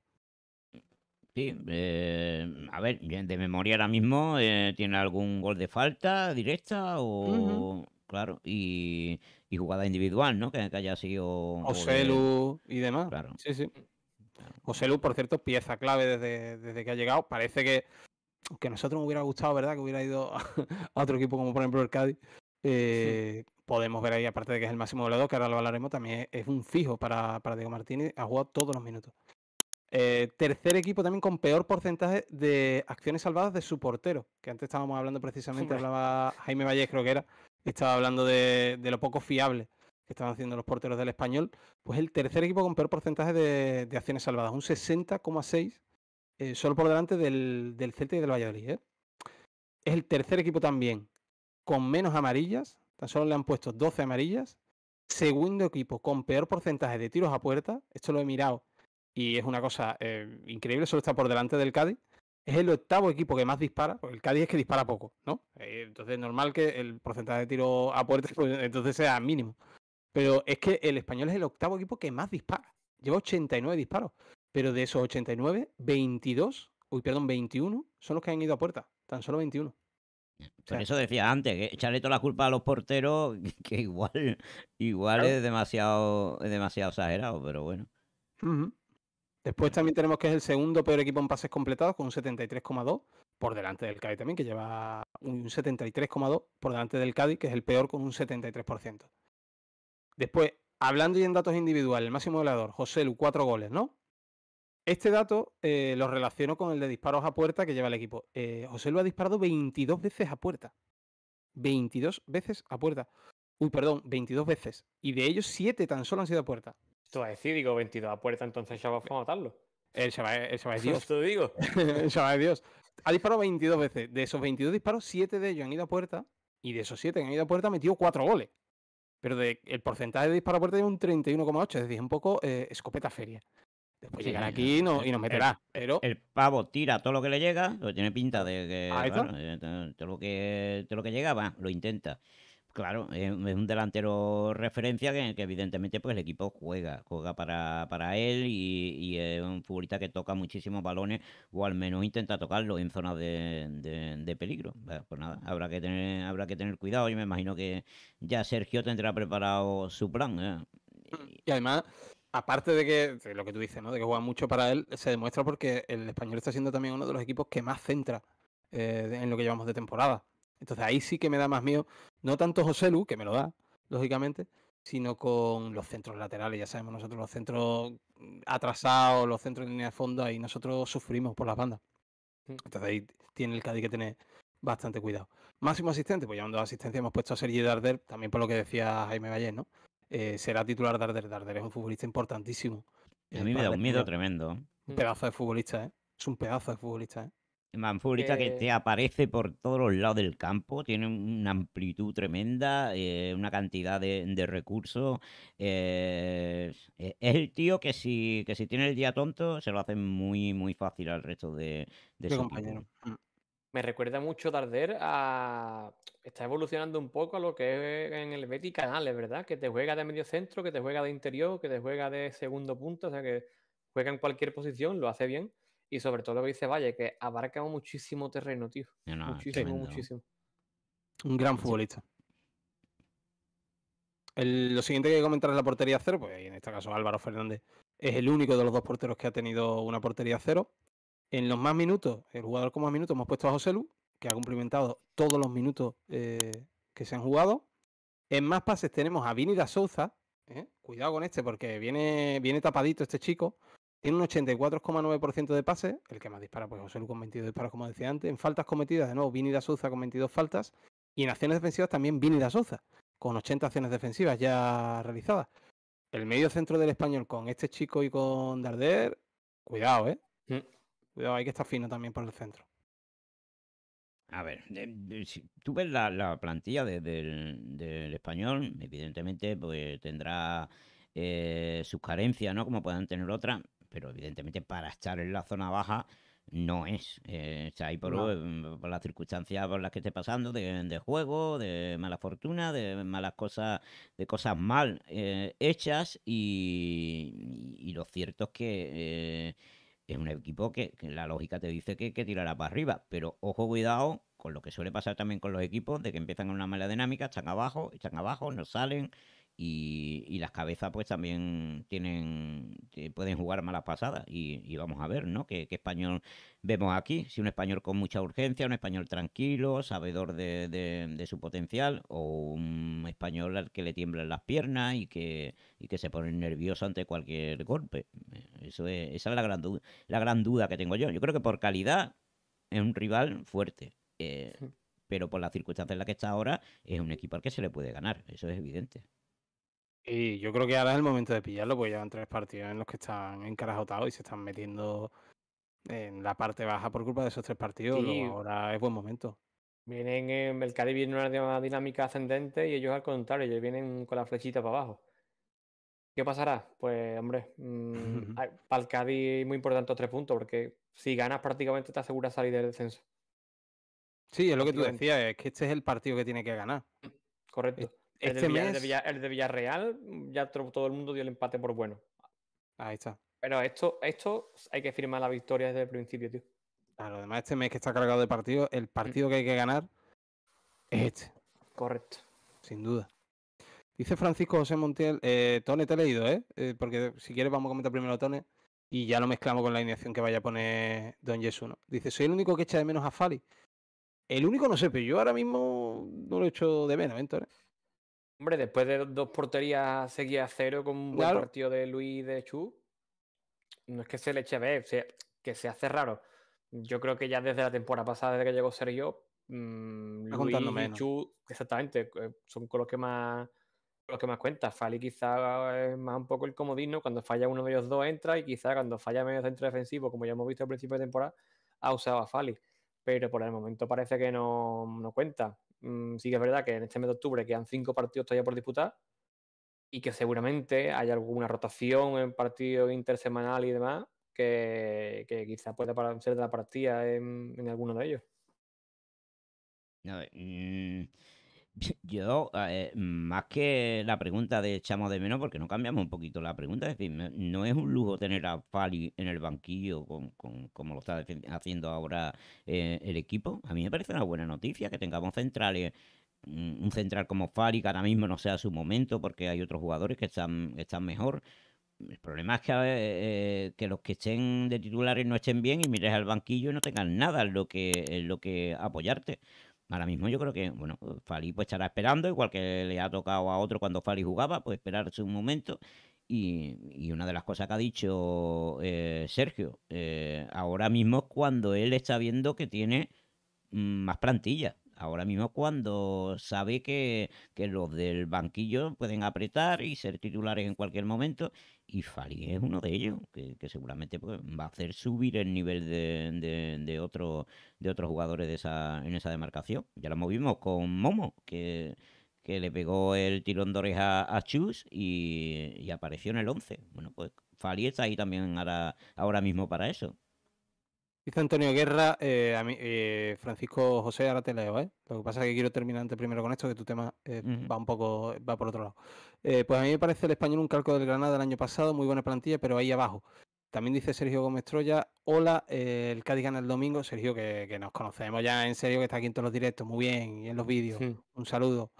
Sí, eh, a ver, de memoria ahora mismo, eh, ¿tiene algún gol de falta directa o...? Claro, y, jugada individual, ¿no? Que, haya sido... Oselu y demás. Claro. Sí, sí. Oselu, por cierto, pieza clave desde, que ha llegado. Parece que, aunque a nosotros nos hubiera gustado, ¿verdad? Que hubiera ido a, otro equipo como por ejemplo el Cádiz. Eh, podemos ver ahí, aparte de que es el máximo goleador, que ahora lo hablaremos, también es, un fijo para, Diego Martínez, ha jugado todos los minutos. Eh, tercer equipo también con peor porcentaje de acciones salvadas de su portero, que antes estábamos hablando precisamente, hablaba Jaime Valle, creo que era, estaba hablando de, lo poco fiable que estaban haciendo los porteros del español. Pues el tercer equipo con peor porcentaje de, acciones salvadas, un 60,6, eh, solo por delante del, del Celta y del Valladolid. ¿eh? Es el tercer equipo también con menos amarillas tan solo le han puesto 12 amarillas. Segundo equipo con peor porcentaje de tiros a puerta, esto lo he mirado y es una cosa eh, increíble, solo está por delante del Cádiz. Es el octavo equipo que más dispara, el Cádiz es que dispara poco, ¿no? Eh, entonces es normal que el porcentaje de tiros a puerta pues, entonces sea mínimo. Pero es que el español es el octavo equipo que más dispara. Lleva 89 disparos, pero de esos 89, 22, uy, perdón, 21 son los que han ido a puerta, tan solo 21. Por eso decía antes, echarle toda la culpa a los porteros, que igual, igual es demasiado, demasiado exagerado, pero bueno. Después también tenemos que es el segundo peor equipo en pases completados con un 73,2 por delante del Cádiz también, que lleva un 73,2 por delante del Cádiz, que es el peor con un 73%. Después, hablando y en datos individuales, el máximo goleador, José Lu, cuatro goles, ¿no? Este dato eh, lo relaciono con el de disparos a puerta que lleva el equipo. Eh, José lo ha disparado 22 veces a puerta. 22 veces a puerta. Uy, perdón, 22 veces. Y de ellos 7 tan solo han sido a puerta. Esto es decir, digo 22 a puerta, entonces ya va a matarlo. El se va a es Dios. Te digo. el chaval es Dios. Ha disparado 22 veces. De esos 22 disparos, 7 de ellos han ido a puerta. Y de esos 7 que han ido a puerta, ha metido 4 goles. Pero de, el porcentaje de disparo a puerta es un 31,8. Es decir, un poco eh, escopeta feria. Después llegar aquí y, no, y nos meterá. El, pero... el pavo tira todo lo que le llega, lo tiene pinta de que, todo, lo que todo lo que llegaba, lo intenta. Claro, es un delantero referencia que, evidentemente pues el equipo juega, juega para, para él y, es un futbolista que toca muchísimos balones o al menos intenta tocarlo en zonas de, peligro. Pues nada, habrá que tener, habrá que tener cuidado. Yo me imagino que ya Sergio tendrá preparado su plan. ¿eh? Y además, aparte de que lo que tú dices, ¿no? De que juega mucho para él, se demuestra porque el español está siendo también uno de los equipos que más centra eh, en lo que llevamos de temporada. Entonces ahí sí que me da más miedo, no tanto José Lu, que me lo da, lógicamente, sino con los centros laterales. Ya sabemos nosotros los centros atrasados, los centros en línea de fondo, y nosotros sufrimos por las bandas. Entonces ahí tiene el Cádiz que tener bastante cuidado. Máximo asistente, pues llevando dos asistencia hemos puesto a Sergio Darder, también por lo que decía Jaime valle ¿no? Eh, será titular de Darder es un futbolista importantísimo. A mí me da un miedo tremendo. Un mm. pedazo de futbolista, ¿eh? Es un pedazo de futbolista, ¿eh? Un futbolista que eh. te aparece por todos los lados del campo, tiene una amplitud tremenda, eh, una cantidad de, recursos. es el tío que si, que si tiene el día tonto, se lo hace muy, muy fácil al resto de, su compañero me recuerda mucho Darder a. Está evolucionando un poco a lo que es en el Betty Canales, ¿verdad? Que te juega de medio centro, que te juega de interior, que te juega de segundo punto, o sea que juega en cualquier posición, lo hace bien. Y sobre todo lo que dice Valle, que abarca muchísimo terreno, tío. muchísimo, muchísimo. Un gran futbolista. lo siguiente que hay que comentar es la portería cero, pues en este caso Álvaro Fernández es el único de los dos porteros que ha tenido una portería cero. En los más minutos, el jugador con más minutos, hemos puesto a José Lu, que ha cumplimentado todos los minutos eh, que se han jugado. En más pases tenemos a Vini da Souza. Eh, cuidado con este, porque viene, viene tapadito este chico. Tiene un 84,9% de pases, el que más dispara, pues José Lu con 22 disparos, como decía antes. En faltas cometidas, de nuevo, Vini da Souza con 22 faltas. Y en acciones defensivas también Vini da Souza, con 80 acciones defensivas ya realizadas. El medio centro del español con este chico y con Darder, cuidado, ¿eh? Mm. Cuidado, hay que estar fino también por el centro. A ver, si tú ves la, plantilla del, español, evidentemente pues tendrá eh, sus carencias, ¿no? Como puedan tener otras, pero evidentemente para estar en la zona baja no es. Eh, está ahí mm, por, las circunstancias por las que esté pasando, de, juego, de mala fortuna, de malas cosas, de cosas mal eh, hechas y, y, lo cierto es que es un equipo que, que la lógica te dice que, que, tirará para arriba, pero ojo cuidado con lo que suele pasar también con los equipos, de que empiezan con una mala dinámica, están abajo, están abajo, no salen y, las cabezas pues también tienen eh, pueden jugar malas pasadas y, vamos a ver ¿no? ¿Qué, español vemos aquí si un español con mucha urgencia un español tranquilo sabedor de, su potencial o un español al que le tiemblan las piernas y que, y que se pone nervioso ante cualquier golpe eso es, esa es la gran, la gran duda que tengo yo yo creo que por calidad es un rival fuerte eh, pero por las circunstancias en las que está ahora es un equipo al que se le puede ganar eso es evidente y yo creo que ahora es el momento de pillarlo, porque llevan tres partidos en los que están encarajotados y se están metiendo en la parte baja por culpa de esos tres partidos. ahora es buen momento. Vienen, en el Cadi viene una dinámica ascendente y ellos al contrario, ellos vienen con la flechita para abajo. ¿Qué pasará? Pues, hombre, mm, para el Cádiz es muy importante los tres puntos, porque si ganas prácticamente te aseguras salir del descenso. Sí, es lo que tú decías, es que este es el partido que tiene que ganar. Correcto. Este el, de mes... el, de Villarreal ya todo el mundo dio el empate por bueno. Ahí está. Pero esto, esto hay que firmar la victoria desde el principio, tío. Claro, además este mes que está cargado de partidos, el partido mm. que hay que ganar es este. Correcto. Sin duda. Dice Francisco José Montiel, eh, Tone, te he leído, ¿eh? eh porque si quieres vamos a comentar primero a Tone y ya lo mezclamos con la alineación que vaya a poner Don Jesús. ¿no? Dice, soy el único que echa de menos a Fali. El único no sé, pero yo ahora mismo no lo he hecho de menos, ¿eh, Hombre, después de dos porterías seguía a cero con un buen partido de Luis de Chu, no es que se le eche a ver, que se hace raro. Yo creo que ya desde la temporada pasada, desde que llegó Sergio, mm, Luis y Chu, exactamente, eh, son con los que más los que más cuenta. Fali quizá es más un poco el comodino, cuando falla uno de ellos dos entra y quizá cuando falla medio centro defensivo, como ya hemos visto al principio de temporada, ha usado a Fali. Pero por el momento parece que no, no cuenta. Mm, sí que es verdad que en este mes de octubre quedan cinco partidos todavía por disputar y que seguramente hay alguna rotación en partido intersemanal y demás que, quizás quizá pueda ser de la partida en, alguno de ellos. Yo, más que la pregunta de echamos de menos, porque no cambiamos un poquito la pregunta, es decir, no es un lujo tener a Fali en el banquillo con, como lo está haciendo ahora eh, el equipo. A mí me parece una buena noticia que tengamos centrales, mm, un central como Fali, que ahora mismo no sea su momento porque hay otros jugadores que están, están mejor. El problema es que, eh, que los que estén de titulares no estén bien y mires al banquillo y no tengan nada lo que, en lo que apoyarte. Ahora mismo yo creo que, bueno, Fali pues estará esperando, igual que le ha tocado a otro cuando Fali jugaba, pues esperarse un momento. Y, una de las cosas que ha dicho eh, Sergio, eh, ahora mismo es cuando él está viendo que tiene mm, más plantilla. Ahora mismo cuando sabe que, que los del banquillo pueden apretar y ser titulares en cualquier momento y Fali es uno de ellos, que, seguramente pues, va a hacer subir el nivel de, de, otros jugadores de esa, en esa demarcación. Ya lo movimos con Momo, que, le pegó el tirón de oreja a Chus y, apareció en el 11. Bueno, pues Fali está ahí también ahora, ahora mismo para eso. Dice Antonio Guerra, eh, eh, Francisco José, ahora te leo, ¿eh? Lo que pasa es que quiero terminar antes primero con esto, que tu tema eh, va un poco, va por otro lado. Eh, pues a mí me parece el español un calco del Granada el año pasado, muy buena plantilla, pero ahí abajo. También dice Sergio Gómez Troya, hola, eh, el Cádiz gana el domingo. Sergio, que, nos conocemos ya en serio, que está aquí en todos los directos, muy bien, y en los vídeos. Un saludo.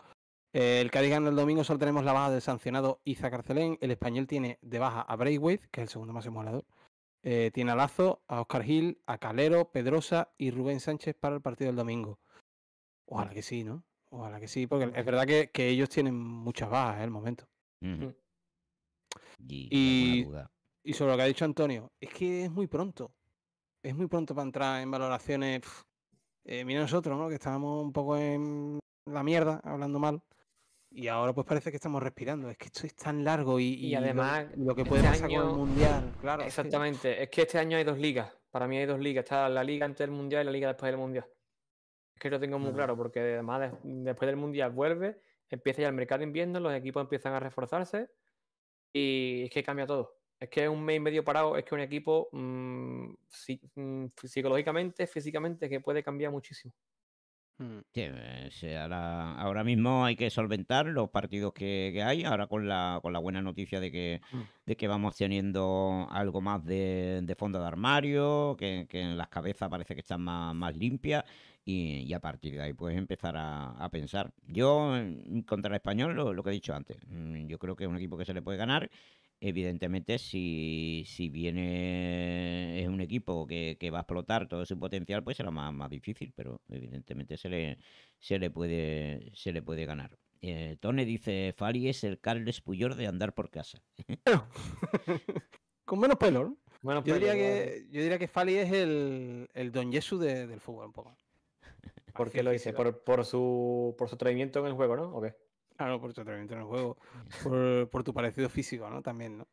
Eh, el Cádiz gana el domingo, solo tenemos la baja del sancionado Iza Carcelén. El español tiene de baja a Braithwaite, que es el segundo más emulador. tiene a Lazo, a Oscar Gil, a Calero, Pedrosa y Rubén Sánchez para el partido del domingo. Ojalá que sí, ¿no? Ojalá que sí, porque es verdad que, ellos tienen muchas bajas en ¿eh? el momento. Mm. Y, sobre lo que ha dicho Antonio, es que es muy pronto. Es muy pronto para entrar en valoraciones. Eh, mira nosotros, ¿no? Que estábamos un poco en la mierda, hablando mal. Y ahora pues parece que estamos respirando. Es que esto es tan largo y, y, además lo, que este puede pasar con el Mundial, claro. Exactamente. Es que... es que este año hay dos ligas. Para mí hay dos ligas. Está la liga antes del Mundial y la liga después del Mundial. Es que lo tengo muy claro, porque además después del Mundial vuelve, empieza ya el mercado invierno, los equipos empiezan a reforzarse y es que cambia todo. Es que un mes y medio parado, es que un equipo mm, mm, psicológicamente, físicamente, que puede cambiar muchísimo. Mm, eh, ahora, ahora, mismo hay que solventar los partidos que, hay, ahora con la, con la, buena noticia de que, de que vamos teniendo algo más de, fondo de armario, que, en las cabezas parece que están más, más limpias. Y, a partir de ahí puedes empezar a, pensar. Yo mm, contra el español lo, que he dicho antes, mm, yo creo que es un equipo que se le puede ganar. Evidentemente, si, viene es un equipo que, va a explotar todo su potencial, pues será más, difícil, pero evidentemente se le, se le, puede, se le puede ganar. Eh, Tone dice, Fali es el Carles Puyol de andar por casa. Con menos pelo, Bueno, yo, diría que, yo diría que Fali es el, Don Jesús del fútbol un poco. ¿Por qué lo hice? ¿Por, su, ¿Por en el juego, no? ¿O qué? Claro, por su atrevimiento en el juego. Por, tu parecido físico, ¿no? También, ¿no?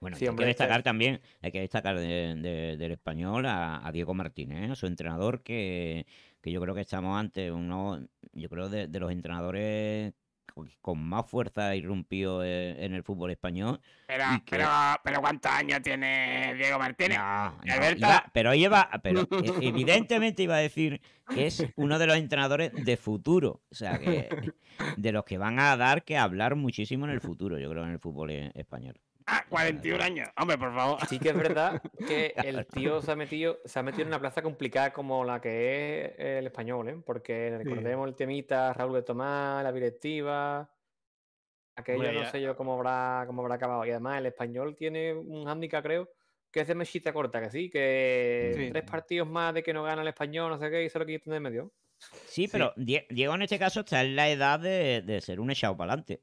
Bueno, hay que destacar también, hay que destacar del español a, Diego Martínez, ¿eh? su entrenador que, yo creo que estamos ante uno, yo creo de los entrenadores con más fuerza irrumpió eh, en el fútbol español. Pero, ¿cuántos años tiene Diego Martínez? pero lleva, pero e, evidentemente iba a decir que es uno de los entrenadores de futuro, o sea, de los que van a dar que hablar muchísimo en el futuro, yo creo, en el fútbol eh, español. Ah, 41 años. Hombre, por favor. Sí que es verdad que el tío se ha metido, se ha metido en una plaza complicada como la que es el español, ¿eh? Porque recordemos el temita, Raúl de Tomás, la directiva. Aquello no sé yo cómo habrá, cómo habrá acabado. Y además el español tiene un hándicap, creo, que es de mechita corta, que sí, que tres partidos más de que no gana el español, no sé qué, y se lo quitan de medio. Sí, pero Diego en este caso está en la edad de, ser un echado para adelante.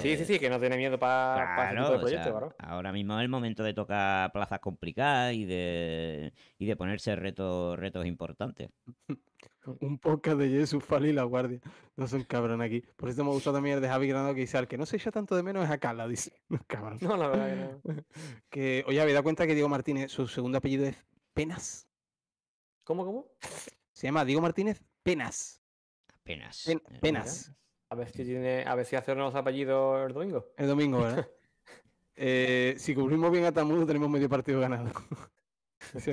sí, sí, sí, que no tiene miedo para, claro, el proyecto, Ahora mismo es el momento de tocar plazas complicadas y de, de ponerse retos, retos importantes. un podcast de Jesús Fali y La Guardia. No son cabrón aquí. Por eso me gusta también el de Javi Granado que dice, al que no se echa tanto de menos es a la dice. No, cabrón. la verdad que no. que, oye, habéis dado cuenta que Diego Martínez, su segundo apellido es Penas. ¿Cómo, cómo? Se llama Diego Martínez Penas. Penas. Eh, penas. A ver si tiene, a ver si los apellidos el domingo. El domingo, ¿verdad? Eh, si cubrimos bien a Tamudo, tenemos medio partido ganado.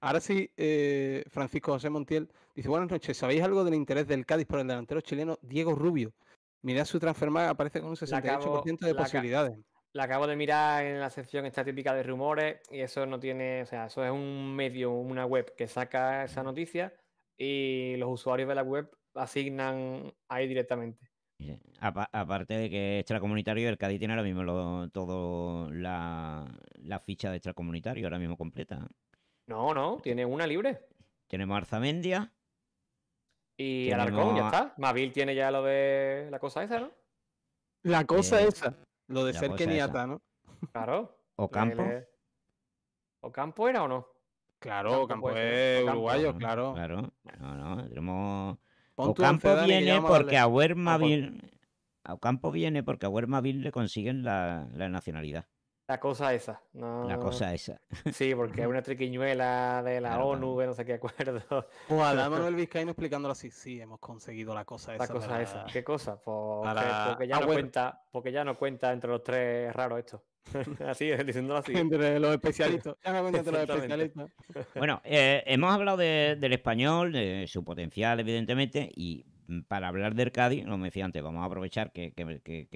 Ahora sí, eh, Francisco José Montiel dice: Buenas noches, ¿sabéis algo del interés del Cádiz por el delantero chileno Diego Rubio? Mirad su transferma, aparece con un 68% de posibilidades. La acabo de mirar en la sección esta típica de rumores y eso no tiene, o sea, eso es un medio, una web que saca esa noticia y los usuarios de la web asignan ahí directamente. Aparte de que extracomunitario, el cadí tiene ahora mismo todo la, ficha de extracomunitario, ahora mismo completa. No, no, tiene una libre. Tenemos Arzamendia. Y Alarcón, ya está. Mabil tiene ya lo de la cosa esa, ¿no? La cosa eh, esa. Lo de ser keniata, ¿no? Claro. O Campo era o no? Claro, Campo, es uruguayo, claro. Claro, no, no, tenemos... Ocampo viene, porque a Huermaville... Ocampo viene porque a Huermaville le consiguen la, nacionalidad. La cosa esa. La cosa esa. Sí, porque es una triquiñuela de la ONU, no sé qué acuerdo. Ojalá Manuel Vizcaíno explicándolo así. Sí, hemos conseguido la cosa esa. La cosa esa. ¿Qué cosa? Pues porque, ya no cuenta, porque ya no cuenta entre los tres raros esto. Así es, diciéndolo así. Entre los especialistas. los especialistas. Bueno, eh, hemos hablado del español, de su potencial, evidentemente, y para hablar del Cádiz, lo me decía antes, vamos a aprovechar que,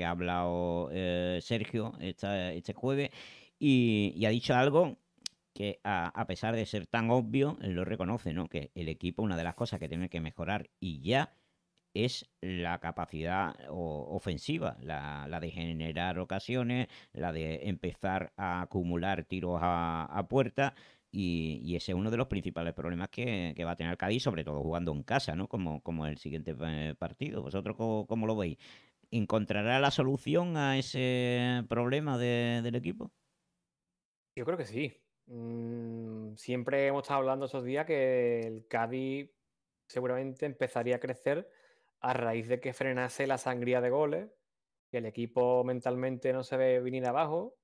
ha hablado eh, Sergio este jueves y, ha dicho algo que a, pesar de ser tan obvio, lo reconoce, ¿no? Que el equipo, una de las cosas que tiene que mejorar y ya es la capacidad ofensiva, la, de generar ocasiones, la de empezar a acumular tiros a, puerta. Y, ese es uno de los principales problemas que, va a tener Cádiz, sobre todo jugando en casa, ¿no? Como, el siguiente eh, partido. ¿Vosotros cómo, lo veis? ¿Encontrará la solución a ese problema del equipo? Yo creo que sí. Mm, siempre hemos estado hablando esos días que el Cádiz seguramente empezaría a crecer a raíz de que frenase la sangría de goles, que el equipo mentalmente no se ve venir abajo.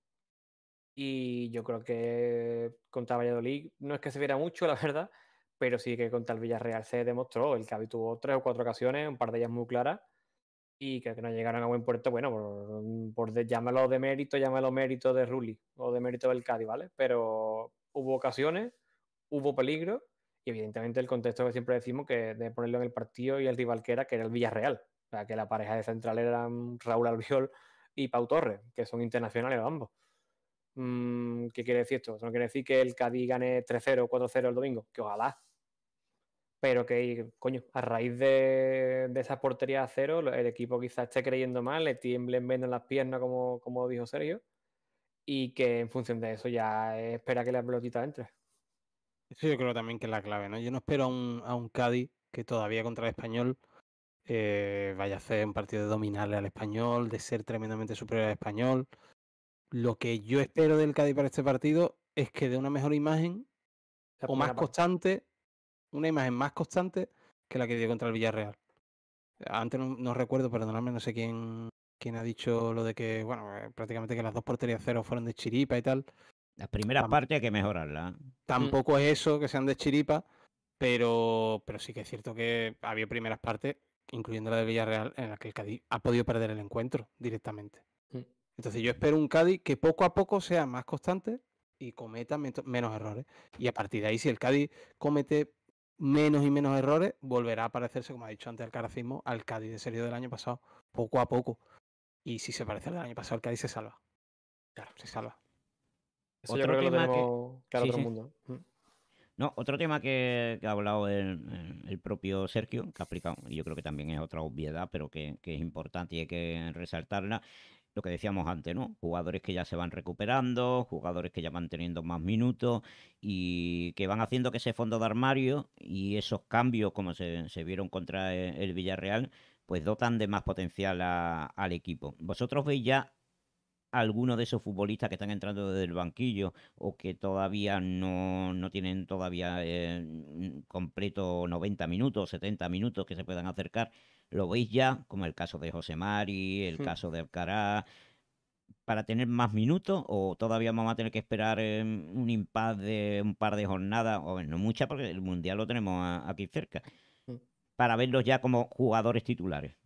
Y yo creo que contra Valladolid no es que se viera mucho, la verdad, pero sí que contra el Villarreal se demostró. El Cavi tuvo tres o cuatro ocasiones, un par de ellas muy claras, y que, no llegaron a buen puerto, bueno, por, por de, llámalo de mérito, llámalo mérito de Rulli o de mérito del Cádiz, ¿vale? Pero hubo ocasiones, hubo peligro y evidentemente el contexto que siempre decimos que de ponerlo en el partido y el rival que era, que era el Villarreal. O sea, que la pareja de central eran Raúl Albiol y Pau Torres, que son internacionales ambos. Mm, ¿Qué quiere decir esto? Eso no quiere decir que el Cádiz gane 3-0, 4-0 el domingo, que ojalá. Pero que, coño, a raíz de, esas porterías a cero, el equipo quizás esté creyendo mal, le tiemblen menos las piernas, como, como dijo Sergio y que en función de eso ya espera que la pelotita entre. Eso yo creo también que es la clave, ¿no? Yo no espero a un, a Cádiz que todavía contra el español eh, vaya a hacer un partido de dominarle al español, de ser tremendamente superior al español. Lo que yo espero del Cádiz para este partido es que dé una mejor imagen o más constante, una imagen más constante que la que dio contra el Villarreal. Antes no, recuerdo, perdonadme, no sé quién, quién ha dicho lo de que, bueno, eh, prácticamente que las dos porterías cero fueron de chiripa y tal. La primera partes parte hay que mejorarla. ¿eh? Tampoco mm. es eso que sean de chiripa, pero, pero sí que es cierto que había primeras partes, incluyendo la de Villarreal, en la que el Cádiz ha podido perder el encuentro directamente. Mm. Entonces yo espero un Cádiz que poco a poco sea más constante y cometa menos errores. Y a partir de ahí, si el Cádiz comete menos y menos errores, volverá a parecerse, como ha dicho antes el caracismo, al Cádiz de serio del año pasado, poco a poco. Y si se parece al del año pasado, el Cádiz se salva. Claro, se salva otro tema que... Mm. No, otro tema que, ha hablado el, el, propio Sergio, que ha explicado, y yo creo que también es otra obviedad, pero que, es importante y hay que resaltarla, lo que decíamos antes, ¿no? Jugadores que ya se van recuperando, jugadores que ya van teniendo más minutos y que van haciendo que ese fondo de armario y esos cambios, como se, vieron contra el Villarreal, pues dotan de más potencial al equipo. ¿Vosotros veis ya algunos de esos futbolistas que están entrando desde el banquillo o que todavía no, tienen todavía eh, completo 90 minutos, 70 minutos que se puedan acercar, lo veis ya, como el caso de José Mari, el hmm. caso de Alcaraz, para tener más minutos o todavía vamos a tener que esperar em, un impas de un par de jornadas, o no muchas porque el Mundial lo tenemos aquí cerca, hmm. para verlos ya como jugadores titulares.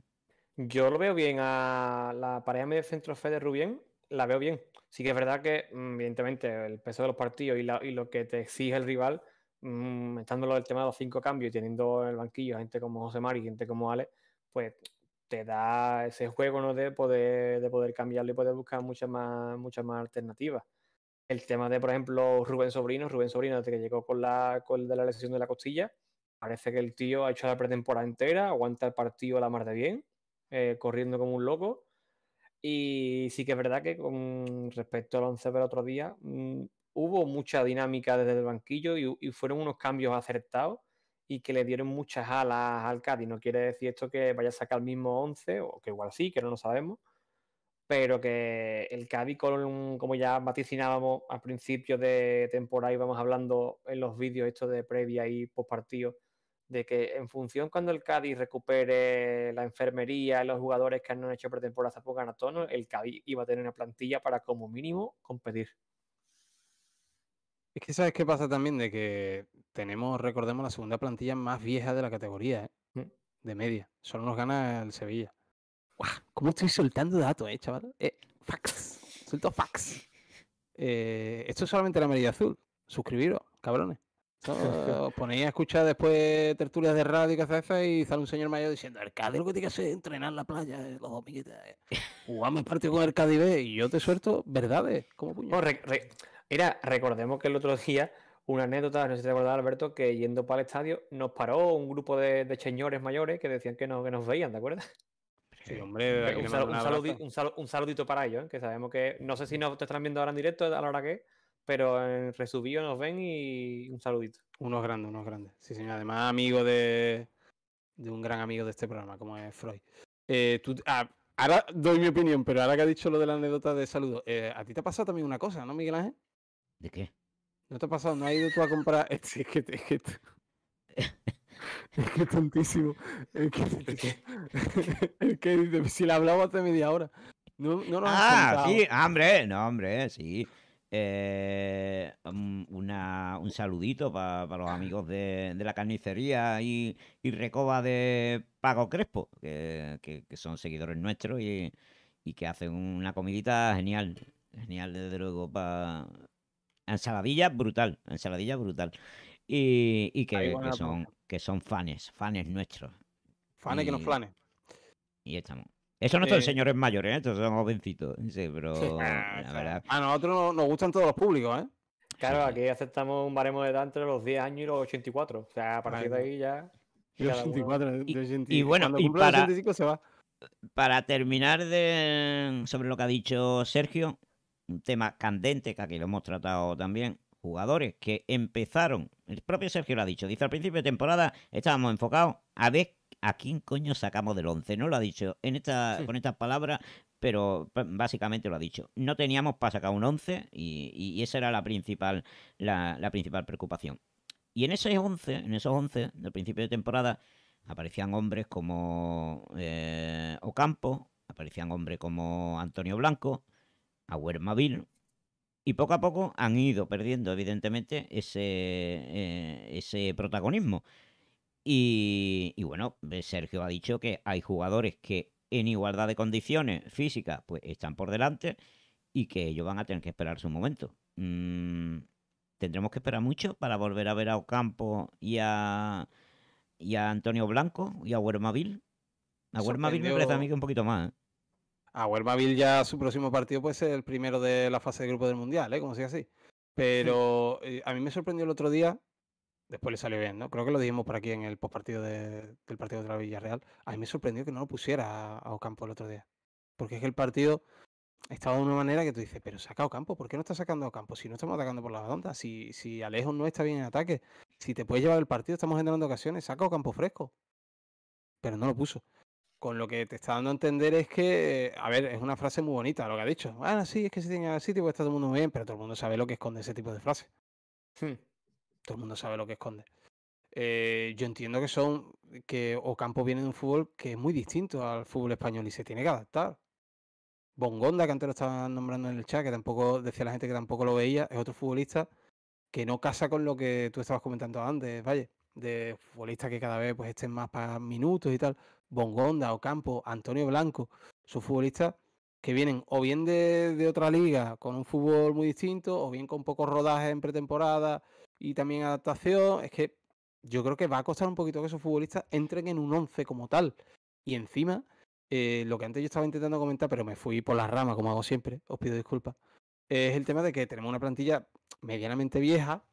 Yo lo veo bien a la pareja medio centro Fede Rubén la veo bien. Sí que es verdad que, mm, evidentemente, el peso de los partidos y, lo que te exige el rival, mm, Estando lo del tema de los cinco cambios y teniendo en el banquillo gente como José Mari y gente como Ale, pues te da ese juego ¿no? de, poder, de poder cambiarlo y poder buscar muchas más, muchas más alternativas. El tema de, por ejemplo, Rubén Sobrino, Rubén Sobrino, desde que llegó con la, de la lesión de la costilla, parece que el tío ha hecho la pretemporada entera, aguanta el partido a la mar de bien, eh, corriendo como un loco y sí que es verdad que con respecto al 11 del otro día, mm, hubo mucha dinámica desde el banquillo y, fueron unos cambios acertados y que le dieron muchas alas al Cádiz. No quiere decir esto que vaya a sacar el mismo 11, o que igual sí, que no lo sabemos, pero que el Cádiz, como ya vaticinábamos al principio de temporada, íbamos hablando en los vídeos esto de previa y post partido, de que en función cuando el Cádiz recupere la enfermería, los jugadores que han hecho pretemporada hace a tono, el Cádiz iba a tener una plantilla para como mínimo competir. Es que sabes qué pasa también de que tenemos, recordemos, la segunda plantilla más vieja de la categoría, ¿eh? mm. de media. Solo nos gana el Sevilla. ¡Guau! ¿Cómo estoy soltando datos, eh, chaval? Eh, fax. Suelto fax. Eh, esto es solamente la media Azul. Suscribiros, cabrones. Eh, os ponéis a escuchar después tertulias de radio y y sale un señor mayor diciendo, el Cádiz lo que tiene que hacer es entrenar la playa, eh, los eh. Jugamos partido con el Cádiz y yo te suelto verdades. Como mira, recordemos que el otro día, una anécdota, no sé si te acordás, Alberto, que yendo para el estadio nos paró un grupo de, de señores mayores que decían que, nos veían, ¿de acuerdo? Sí, hombre, un, saludito, para ellos, que sabemos que no sé si nos están viendo ahora en directo a la hora que, pero en nos ven y un saludito. Unos grandes, unos grandes. Sí, señor. Además, amigo de, de un gran amigo de este programa, como es Freud. Eh, ah, ahora doy mi opinión, pero ahora que ha dicho lo de la anécdota de saludo, eh, a ti te ha pasado también una cosa, ¿no, Miguel Ángel? ¿De qué? ¿No te ha pasado? ¿No ha ido tú a comprar? Es, que... Es que... Es que que, es que, si le hablaba hace media hora. No, no no ah, sí, hombre, no, hombre, sí. Eh, un saludito para los amigos de, la carnicería y, Recoba de Pago Crespo, que, son seguidores nuestros y, que hacen una comidita genial, genial desde luego para ensaladilla brutal, ensaladilla brutal. Y, que, son, que son fanes, fanes nuestros. Fanes que nos flanes. Y estamos. Eso no son eh, señores mayores, ¿eh? estos son jovencitos. Ah, ah, a nosotros nos gustan todos los públicos, ¿eh? Claro, aquí aceptamos un baremo de edad entre los 10 años y los 84. O sea, a partir de ahí ya. Y los 84, y, bueno, y para, se va. para terminar de, sobre lo que ha dicho Sergio, un tema candente que aquí lo hemos tratado también. Jugadores que empezaron, el propio Sergio lo ha dicho, dice al principio de temporada estábamos enfocados a ver ¿a quién coño sacamos del 11? No lo ha dicho en esta, con estas palabras, pero básicamente lo ha dicho. No teníamos para sacar un 11 y, esa era la principal, la, principal preocupación. Y en esos 11, en esos 11 del principio de temporada, aparecían hombres como eh, Ocampo, aparecían hombres como Antonio Blanco, Agüer Mabil, y poco a poco han ido perdiendo, evidentemente, ese, eh, ese protagonismo. Y, bueno, eh, Sergio ha dicho que hay jugadores que en igualdad de condiciones físicas pues están por delante y que ellos van a tener que esperar su momento. Mm, ¿Tendremos que esperar mucho para volver a ver a Ocampo y a, Antonio Blanco y a Huermavil? A Huermavil me parece a mí que un poquito más. ¿eh? A Huermavil ya su próximo partido puede ser el primero de la fase de grupo del Mundial, ¿eh? como sea así. Pero eh, a mí me sorprendió el otro día después le salió bien, ¿no? Creo que lo dijimos por aquí en el postpartido del partido de la Villarreal. A mí me sorprendió que no lo pusiera a, Ocampo el otro día. Porque es que el partido estaba de una manera que tú dices, pero saca a Ocampo, ¿por qué no está sacando a Ocampo? Si no estamos atacando por la redonda, si, si Alejo no está bien en ataque, si te puedes llevar el partido, estamos generando ocasiones, saca Ocampo fresco. Pero no lo puso. Con lo que te está dando a entender es que, a ver, es una frase muy bonita lo que ha dicho. Ah, sí, es que si tiene así, pues tipo, está todo el mundo muy bien, pero todo el mundo sabe lo que esconde ese tipo de frase Sí. Hmm todo el mundo sabe lo que esconde. Eh, yo entiendo que son que Ocampo viene de un fútbol que es muy distinto al fútbol español y se tiene que adaptar. Bongonda, que antes lo estaban nombrando en el chat, que tampoco decía la gente que tampoco lo veía, es otro futbolista que no casa con lo que tú estabas comentando antes, Valle, de futbolistas que cada vez pues, estén más para minutos y tal. Bongonda, Ocampo, Antonio Blanco, son futbolistas que vienen o bien de, de otra liga con un fútbol muy distinto, o bien con pocos rodajes en pretemporada, y también adaptación. Es que yo creo que va a costar un poquito que esos futbolistas entren en un 11 como tal. Y encima, eh, lo que antes yo estaba intentando comentar, pero me fui por las ramas, como hago siempre, os pido disculpas, es el tema de que tenemos una plantilla medianamente vieja,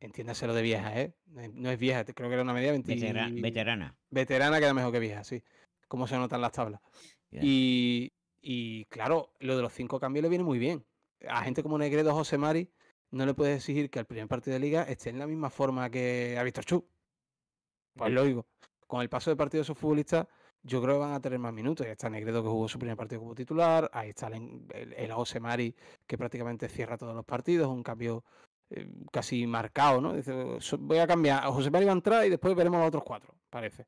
entiéndaselo de vieja, ¿eh? ¿eh? No es vieja, creo que era una media veterana veterana. Veterana era mejor que vieja, sí. Como se notan las tablas. Y, y, claro, lo de los cinco cambios le viene muy bien. A gente como Negredo José Mari, no le puedes exigir que al primer partido de liga esté en la misma forma que ha visto Chu. Pues lo digo. Con el paso de partido de esos futbolistas, yo creo que van a tener más minutos. Ahí está Negredo que jugó su primer partido como titular, ahí está el, el, Mari que prácticamente cierra todos los partidos, un cambio eh, casi marcado, ¿no? Dice, voy a cambiar, José Mari va a entrar y después veremos a los otros cuatro, parece.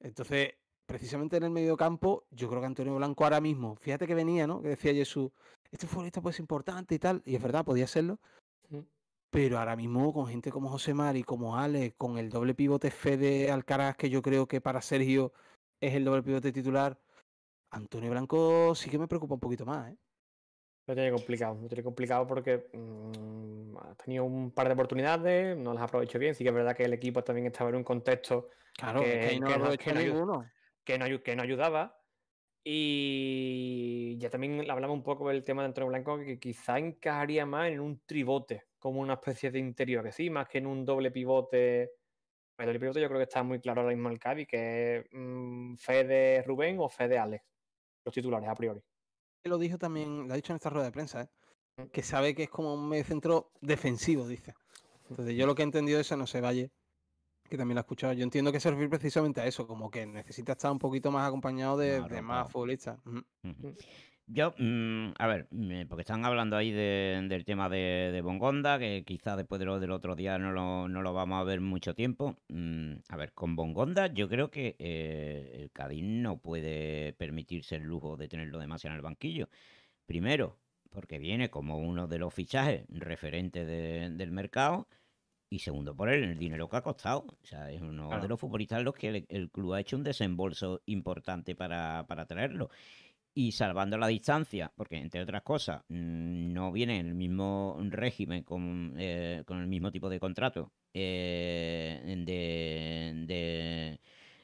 Entonces, precisamente en el medio campo, yo creo que Antonio Blanco ahora mismo, fíjate que venía, ¿no? Que decía Jesús, este futbolista puede ser importante y tal, y es verdad, podía hacerlo. Pero ahora mismo con gente como José Mari, como Ale, con el doble pivote Fede Alcaraz, que yo creo que para Sergio es el doble pivote titular, Antonio Blanco sí que me preocupa un poquito más, ¿eh? Lo tiene complicado, lo tiene complicado porque mm, ha tenido un par de oportunidades, no las aprovecho bien. Sí que es verdad que el equipo también estaba en un contexto que, que, no, ayudaba, y ya también hablamos un poco del tema de Antonio Blanco, que quizá encajaría más en un tribote, como una especie de interior, que sí, más que en un doble pivote. El doble pivote yo creo que está muy claro ahora mismo el Cavi, que es fe mm, Fede Rubén o Fede Alex, los titulares a priori. Lo dijo también, lo ha dicho en esta rueda de prensa, ¿eh? mm. que sabe que es como un medio centro defensivo, dice. Mm. Entonces yo lo que he entendido es, no se Valle, que también la he escuchado. Yo entiendo que servir precisamente a eso, como que necesita estar un poquito más acompañado de, más futbolistas. Mm. Yo, mm, a ver, porque están hablando ahí del tema de, Bongonda, que quizás después de lo del otro día no lo, vamos a ver mucho tiempo. Mm, a ver, con Bongonda yo creo que eh, el Cádiz no puede permitirse el lujo de tenerlo demasiado en el banquillo. Primero, porque viene como uno de los fichajes referentes del mercado y segundo por el, el dinero que ha costado. O sea, es uno de los futbolistas en los que el, club ha hecho un desembolso importante para, traerlo. Y salvando la distancia, porque entre otras cosas, mm, no viene el mismo régimen con, eh, con el mismo tipo de contrato eh,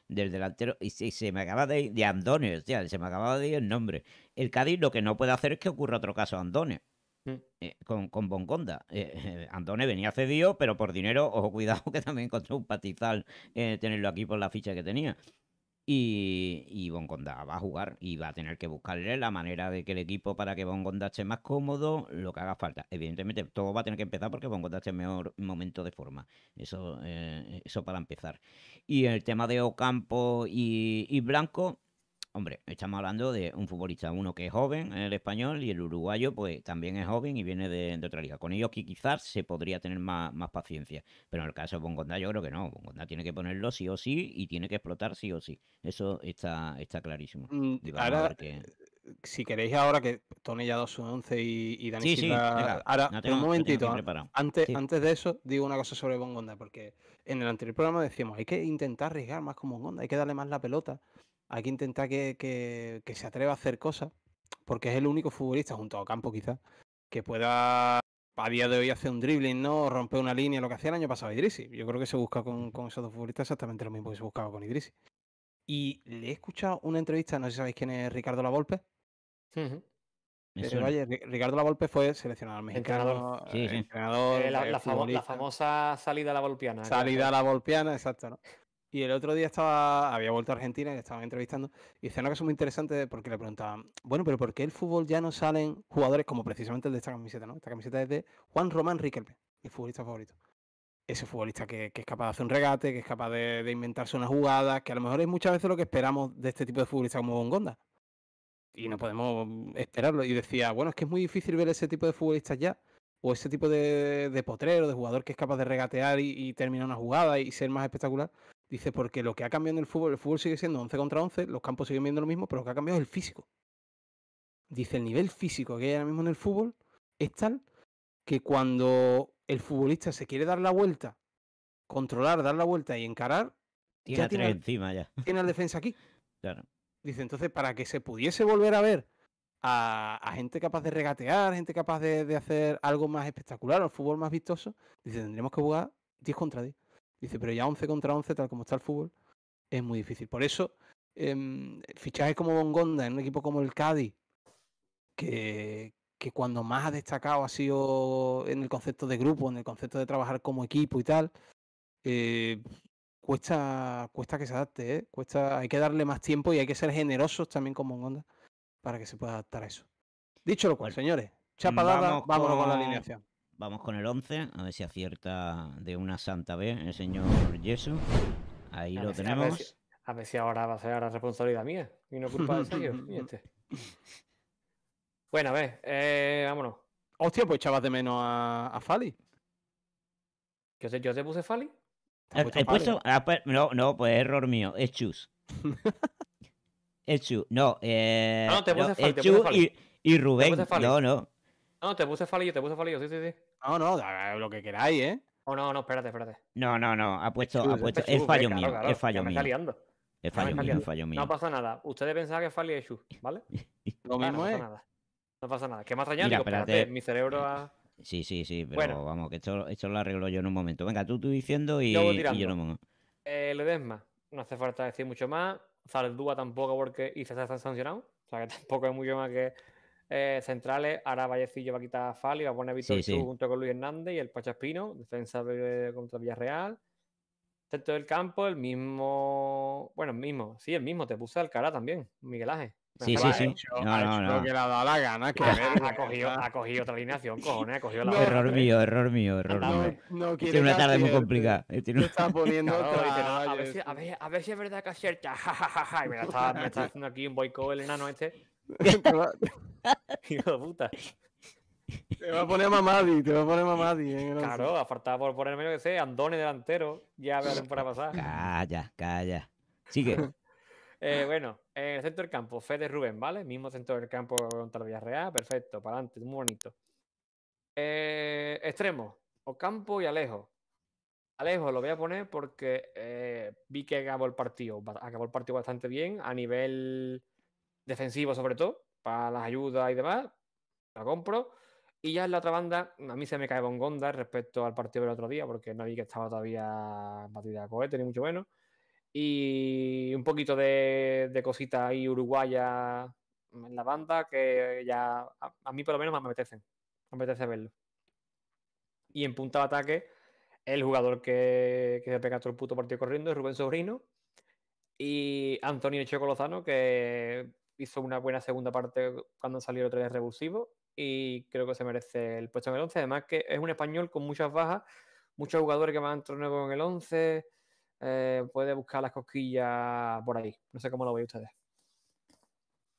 del delantero. Y se, me acaba de ir de Andones, o se me acaba de ir el nombre. El Cádiz lo que no puede hacer es que ocurra otro caso a Andones. Mm. Eh, con, con, Bonconda. Eh, eh, Andone venía cedido, pero por dinero, ojo, cuidado que también encontró un patizal eh, tenerlo aquí por la ficha que tenía. Y, y, va a jugar y va a tener que buscarle la manera de que el equipo para que Bongonda esté más cómodo, lo que haga falta. Evidentemente, todo va a tener que empezar porque Bongonda esté en mejor momento de forma. Eso, eso para empezar. Y el tema de Ocampo y Blanco, Hombre, estamos hablando de un futbolista, uno que es joven, en el español, y el uruguayo, pues también es joven y viene de, otra liga. Con ellos que quizás se podría tener más, paciencia. Pero en el caso de Bongonda yo creo que no. Bongonda tiene que ponerlo sí o sí y tiene que explotar sí o sí. Eso está, está clarísimo. Mm, eh, si queréis, ahora que Tony ya 2-11 y, y Dani sí, ahora, un momentito. Antes, antes de eso, digo una cosa sobre Bongonda, porque en el anterior programa decíamos: hay que intentar arriesgar más con Bongonda, hay que darle más la pelota hay que intentar que, se atreva a hacer cosas, porque es el único futbolista, junto a Campo quizás, que pueda a día de hoy hacer un dribbling, ¿no? Romper una línea, lo que hacía el año pasado Idrisi. Yo creo que se busca con, esos dos futbolistas exactamente lo mismo que se buscaba con Idrisi. Y le he escuchado una entrevista, no sé si sabéis quién es Ricardo Lavolpe. Volpe. oye, Ricardo Lavolpe fue seleccionado mexicano. Entrenador. Eh, la, famosa salida a la volpiana. Salida a la volpiana, exacto. ¿no? Y el otro día estaba, había vuelto a Argentina y estaba estaban entrevistando. Y decía una cosa muy interesante porque le preguntaban, bueno, pero ¿por qué el fútbol ya no salen jugadores como precisamente el de esta camiseta? ¿no? Esta camiseta es de Juan Román Riquelme, mi futbolista favorito. Ese futbolista que, es capaz de hacer un regate, que es capaz de, inventarse una jugada, que a lo mejor es muchas veces lo que esperamos de este tipo de futbolista como Bongonda. Y no podemos esperarlo. Y decía, bueno, es que es muy difícil ver ese tipo de futbolistas ya o ese tipo de, potrero, de jugador que es capaz de regatear y terminar una jugada y ser más espectacular, Dice, porque lo que ha cambiado en el fútbol, el fútbol sigue siendo 11 contra 11, los campos siguen viendo lo mismo, pero lo que ha cambiado es el físico. Dice, el nivel físico que hay ahora mismo en el fútbol es tal que cuando el futbolista se quiere dar la vuelta, controlar, dar la vuelta y encarar, tiene, ya tiene encima ya. Tiene la defensa aquí. Claro. Dice, entonces, para que se pudiese volver a ver a, gente capaz de regatear, gente capaz de, hacer algo más espectacular, o fútbol más vistoso, dice, tendremos que jugar 10 contra 10. Dice, pero ya 11 contra 11, tal como está el fútbol, es muy difícil. Por eso, em, fichajes como Bongonda en un equipo como el Cádiz, que, cuando más ha destacado ha sido en el concepto de grupo, en el concepto de trabajar como equipo y tal, eh, cuesta, cuesta que se adapte, ¿eh? cuesta, hay que darle más tiempo y hay que ser generosos también con Bongonda para que se pueda adaptar a eso. Dicho lo cual, pues señores, chapa vamos vámonos con la alineación. Vamos con el 11, a ver si acierta de una santa vez el señor Yesu. Ahí lo tenemos. A ver, si, ahora va a ser la responsabilidad mía y no culpa de Sergio. Este. Bueno, a ver, eh, vámonos. Hostia, pues echabas de menos a, a Fali. ¿Qué sé, ¿Yo te puse Fali? Eh, puesto, ah, pues, no, no, pues error mío, es Chus. es Chus, no. Eh, no, te puse Fali, Y, y Rubén, Fali. no, no. Ah, no, te puse falillo, te puse falillo, sí, sí, sí. No, no, lo que queráis, ¿eh? Oh, no, no, espérate, espérate. No, no, no, ha puesto, ha puesto. Es fallo mío, es fallo mío. Es fallo mío, es fallo mío. No pasa nada. Ustedes pensaban que es fallo de ¿vale? Lo mismo no Pasa nada. No pasa nada. qué más ha espérate. mi cerebro ha... Sí, sí, sí, pero vamos, que esto, esto, lo arreglo yo en un momento. Venga, tú tú diciendo y yo, lo no eh, Ledesma, no hace falta decir mucho más. Zaldúa tampoco porque se está sancionado. O sea que tampoco es mucho más que eh, centrales, ahora Vallecillo va a quitar a Fali, va a poner a Víctor junto con Luis Hernández y el Pachaspino, defensa contra Villarreal. Centro del campo, el mismo. Bueno, el mismo, sí, el mismo, te puse al cara también, Miguel Ángel. Sí, sí, sí. no, no, no. Lo que le ha dado la gana. Que ha, cogido, ha cogido otra alineación, cojones. Ha cogido la error mío, error mío, error no, mío. No Tiene una tarde muy complicada. poniendo a, ver si, a, ver, es verdad que acierta. y me, la está, me está haciendo aquí un boicot el enano este. te va, Te va a poner Mamadi, te va a poner Mamadi. Eh, claro, ha faltado por ponerme, lo que sea Andone delantero, ya la temporada pasada. Calla, calla. Sigue. Eh, bueno, el centro del campo, Fede Rubén, ¿vale? Mismo centro del campo contra Villarreal, perfecto, para adelante, muy bonito. Eh, extremo, Ocampo y Alejo. Alejo lo voy a poner porque eh, vi que acabó el partido, acabó el partido bastante bien a nivel defensivo sobre todo, para las ayudas y demás, la compro. Y ya en la otra banda, a mí se me cae Bongonda respecto al partido del otro día, porque no vi que estaba todavía batida de cohete, ni mucho menos. Y un poquito de, de cositas ahí uruguaya en la banda que ya a, mí por lo menos me apetecen. Me apetece verlo. Y en punta de ataque, el jugador que, que se pega todo el puto partido corriendo es Rubén Sobrino. Y Antonio Lozano que hizo una buena segunda parte cuando salió otro vez revulsivo y creo que se merece el puesto en el 11. Además que es un español con muchas bajas, muchos jugadores que van a entrar nuevos en el 11, eh, puede buscar las cosquillas por ahí. No sé cómo lo veis ustedes.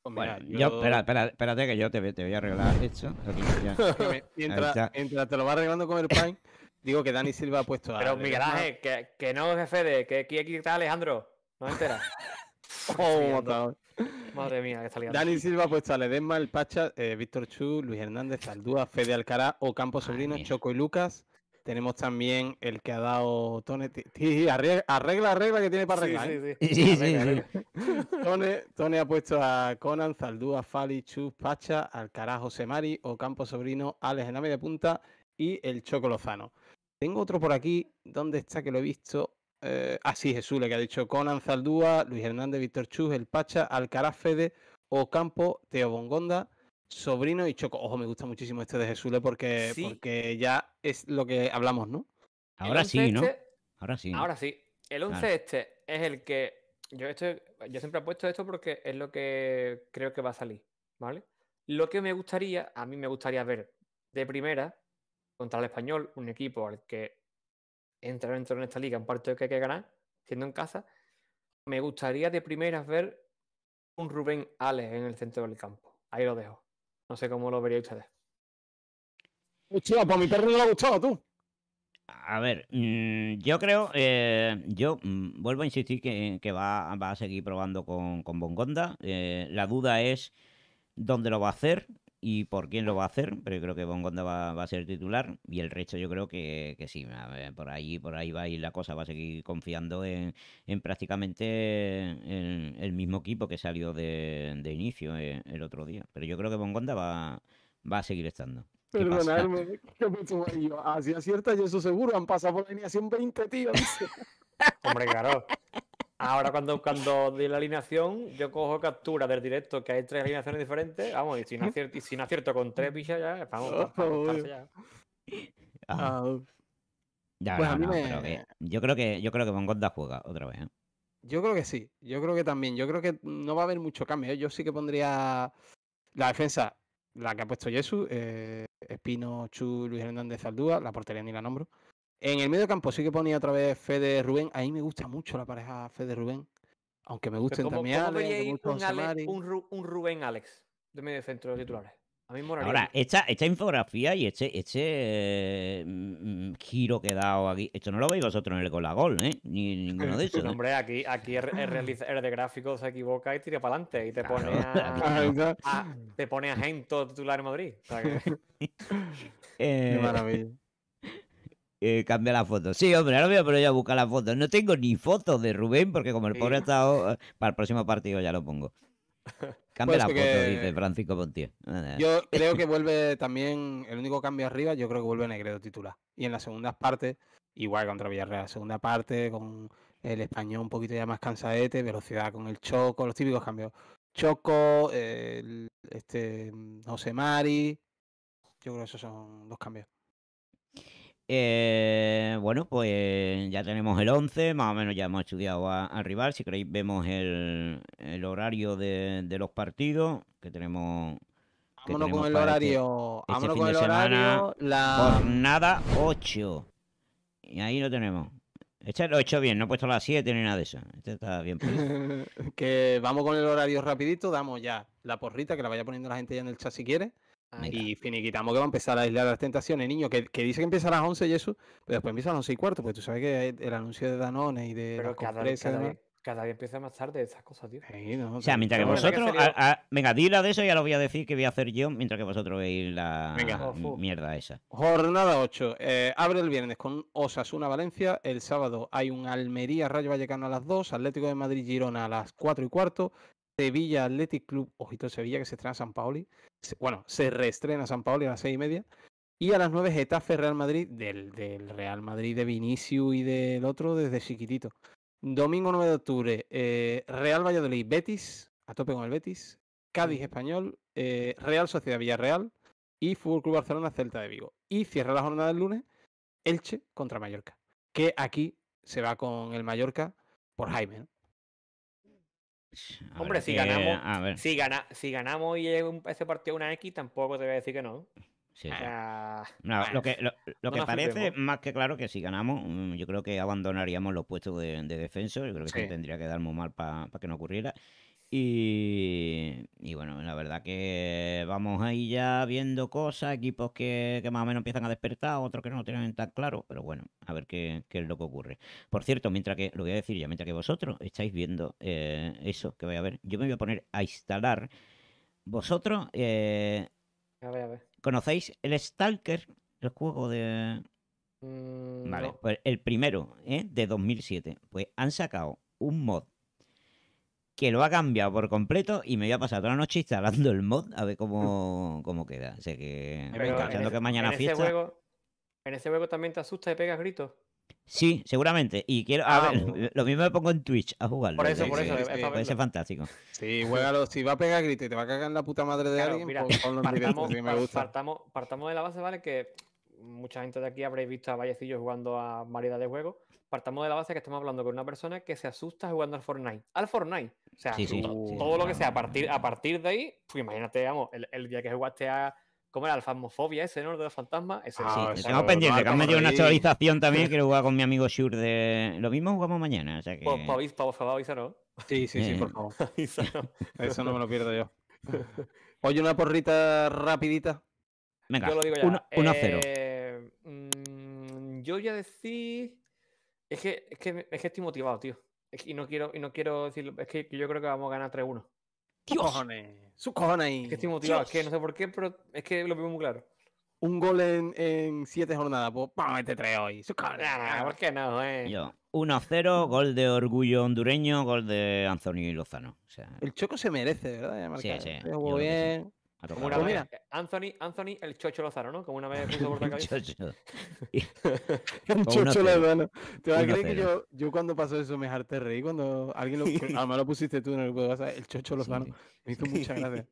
Pues bueno, yo... Espera, espérate que yo te, voy a arreglar esto. mientras, te lo vas arreglando con el pan, digo que Dani Silva ha puesto a... Pero Miguel Ángel, que, que no, jefe, de, que aquí, está Alejandro. No entera. oh, Madre mía, que está Dani Silva, ha puesto a Ledesma, el Pacha, eh, Víctor Chu, Luis Hernández, Zaldúa, Fede Alcará, Ocampo Sobrino, Choco y Lucas. Tenemos también el que ha dado Tone. arregla, arregla, que tiene para arreglar. Sí, ¿eh? sí, sí. Tone, ha puesto a Conan, Zaldúa, Fali, Chu, Pacha, Alcará, José Mari, Ocampo Sobrino, Alex en la media punta y el Choco Lozano. Tengo otro por aquí, ¿dónde está que lo he visto? Eh, así ah, Jesús, le que ha dicho Conan Zaldúa, Luis Hernández, Víctor Chuz, El Pacha, Alcaraz Fede, Ocampo, Teo Bongonda, Sobrino y Choco. Ojo, me gusta muchísimo este de Jesús ¿eh? porque, porque ya es lo que hablamos, ¿no? Ahora sí, ¿no? Este- Ahora sí. Ahora sí. El 11 este es el que. Yo, yo siempre he puesto esto porque es lo que creo que va a salir, ¿vale? Lo que me gustaría, a mí me gustaría ver de primera, contra el español, un equipo al que entrar dentro de esta liga, un partido que hay que ganar, siendo en casa, me gustaría de primeras ver un Rubén Alex en el centro del campo. Ahí lo dejo. No sé cómo lo vería ustedes. pues a mi perro no le ha gustado, tú. A ver, mm, yo creo, eh, yo mm, vuelvo a insistir que, va, a seguir probando con, con Bongonda. Eh, la duda es dónde lo va a hacer, y por quién lo va a hacer, pero yo creo que Bongonda va, va a ser titular y el resto yo creo que, que sí, por ahí, por ahí va a ir la cosa, va a seguir confiando en, en prácticamente el mismo equipo que salió de, de inicio eh, el otro día, pero yo creo que Bongonda va, va a seguir estando. Perdonadme, Así cierta y eso seguro, han pasado por la línea 120, tío. Hombre, claro. Ahora cuando, cuando de la alineación, yo cojo captura del directo que hay tres alineaciones diferentes, vamos, y si no acierto, con tres pichas ya, vamos, oh, ya. yo creo que yo creo que juega otra vez. ¿eh? Yo creo que sí, yo creo que también, yo creo que no va a haber mucho cambio. ¿eh? Yo sí que pondría la defensa, la que ha puesto Jesús, eh, Espino, Chu, Luis Hernández, Aldúa, la portería ni la nombro. En el medio campo sí que ponía otra vez Fede Rubén. ahí me gusta mucho la pareja Fede Rubén. Aunque me gusten también me un, Rubén Alex de medio centro de titulares. A mí Ahora, esta, esta, infografía y este, este mm, mm, giro que he dado aquí, esto no lo veis vosotros en el gol, ¿eh? Ni ninguno de esos. ¿eh? hombre, aquí, aquí el, de gráfico se equivoca y tira para adelante y te pone a, te pone a Gento titular en Madrid. Eh, maravilla. Eh, cambia la foto. Sí, hombre, ahora voy a a buscar la foto. No tengo ni fotos de Rubén porque como el pobre ha estado eh, para el próximo partido ya lo pongo. Cambia pues la foto, dice Francisco Montiel Yo creo que vuelve también, el único cambio arriba, yo creo que vuelve Negredo titular. Y en las segundas partes, igual contra Villarreal, segunda parte con el español un poquito ya más cansadete, velocidad con el Choco, los típicos cambios. Choco, este José Mari, yo creo que esos son los cambios. Eh, bueno, pues ya tenemos el 11, más o menos ya hemos estudiado al rival. Si queréis, vemos el, horario de, los partidos que tenemos. vámonos con el este, horario. Este, vámonos la... Jornada 8. Y ahí lo tenemos. Este lo he hecho bien, no he puesto las 7 ni nada de eso. Este está bien. que vamos con el horario rapidito, damos ya la porrita, que la vaya poniendo la gente ya en el chat si quiere y finiquitamos que va a empezar a aislar las tentaciones, niño, que, dice que empieza a las 11 y eso, pero después empieza a las 11 y cuarto, porque tú sabes que el anuncio de Danone y de... Pero cada, vez, cada, vez, empieza más tarde esas cosas, tío. o sea, mientras que vosotros... venga, dila de eso y ya lo voy a decir que voy a hacer yo, mientras que vosotros veis la oh, mierda esa. Jornada 8. Eh, abre el viernes con Osasuna Valencia, el sábado hay un Almería Rayo Vallecano a las 2, Atlético de Madrid Girona a las 4 y cuarto, Sevilla Athletic Club, ojito Sevilla que se estrena San Paoli, bueno, se reestrena San Paoli a las seis y media, y a las nueve Getafe Real Madrid, del, del Real Madrid de Vinicius y del otro desde chiquitito. Domingo 9 de octubre, eh, Real Valladolid Betis, a tope con el Betis, Cádiz Español, eh, Real Sociedad Villarreal y Fútbol Club Barcelona Celta de Vigo. Y cierra la jornada del lunes, Elche contra Mallorca, que aquí se va con el Mallorca por Jaime, Hombre, si, ganamos, si, gana, si ganamos y ese partido una X, tampoco te voy a decir que no. lo que, lo, que parece, más que claro, que si ganamos, mm, yo creo que abandonaríamos los puestos de, de defensa. Yo creo que tendría que dar muy mal para que no ocurriera. Y, bueno, la verdad que vamos ahí ya viendo cosas, equipos que, más o menos empiezan a despertar, otros que no lo tienen tan claro, pero bueno, a ver qué, es lo que ocurre. Por cierto, mientras que, lo voy a decir ya, mientras que vosotros estáis viendo eh, eso que voy a ver, yo me voy a poner a instalar. Vosotros eh, a ver, a ver. conocéis el Stalker, el juego de... Mm, vale, pues el primero, ¿eh? de 2007. Pues han sacado un mod que lo ha cambiado por completo y me voy a pasar toda la noche instalando el mod a ver cómo, cómo queda. O sea que, que mañana en Ese juego, en ese juego también te asusta y pegas gritos. Sí, seguramente. Y quiero. A ver, lo mismo me pongo en Twitch a jugarlo. Por eso, por eso. es fantástico. Sí, Si va a pegar gritos y te va a cagar en la puta madre de alguien, pues, ponlo en partamos, Partamos, partamos de la base, ¿vale? Que mucha gente de aquí habréis visto a Vallecillo jugando a variedad de juegos partamos de la base que estamos hablando con una persona que se asusta jugando al Fortnite. Al Fortnite. O sea, todo, lo que sea a partir, a partir de ahí, pues imagínate, digamos, el, día que jugaste a. ¿Cómo era? Alfasmofobia, ese, ¿no? De los fantasmas. Ese, ah, sí, estamos pendientes, que han metido una actualización también. Quiero jugar con mi amigo Shur de. Lo mismo jugamos mañana. O sea que... Pues, pues, por favor, pues avísanos. Sí, sí, sí, por favor. Eso no me lo pierdo yo. Oye, una porrita rapidita. Venga, yo lo digo ya. 1 a 0. Eh, mm, yo ya decís es que, es que, es que estoy motivado, tío. y, no quiero, y no quiero decirlo. Es que, yo creo que vamos a ganar 3-1. ¡Dios! Cojones, ¡Sus cojones! Es que estoy motivado. Es que no sé por qué, pero es que lo veo muy claro. Un gol en, en jornadas. Pues vamos a meter 3 hoy. ¡Sus cojones! Ah, ¿Por qué no, eh? 1-0, gol de orgullo hondureño, gol de Anthony Lozano. O sea, el Choco se merece, ¿verdad? Marcar. Sí, sí. Bien. Como pues Anthony, Anthony, el Chocho Lozano, ¿no? Como una vez puso por la cabeza. el Chocho Lozano. Te vas a creer que yo, cuando pasó eso me harté reír cuando alguien lo, además lo pusiste tú en el juego de el Chocho Lozano. Me hizo mucha gracia.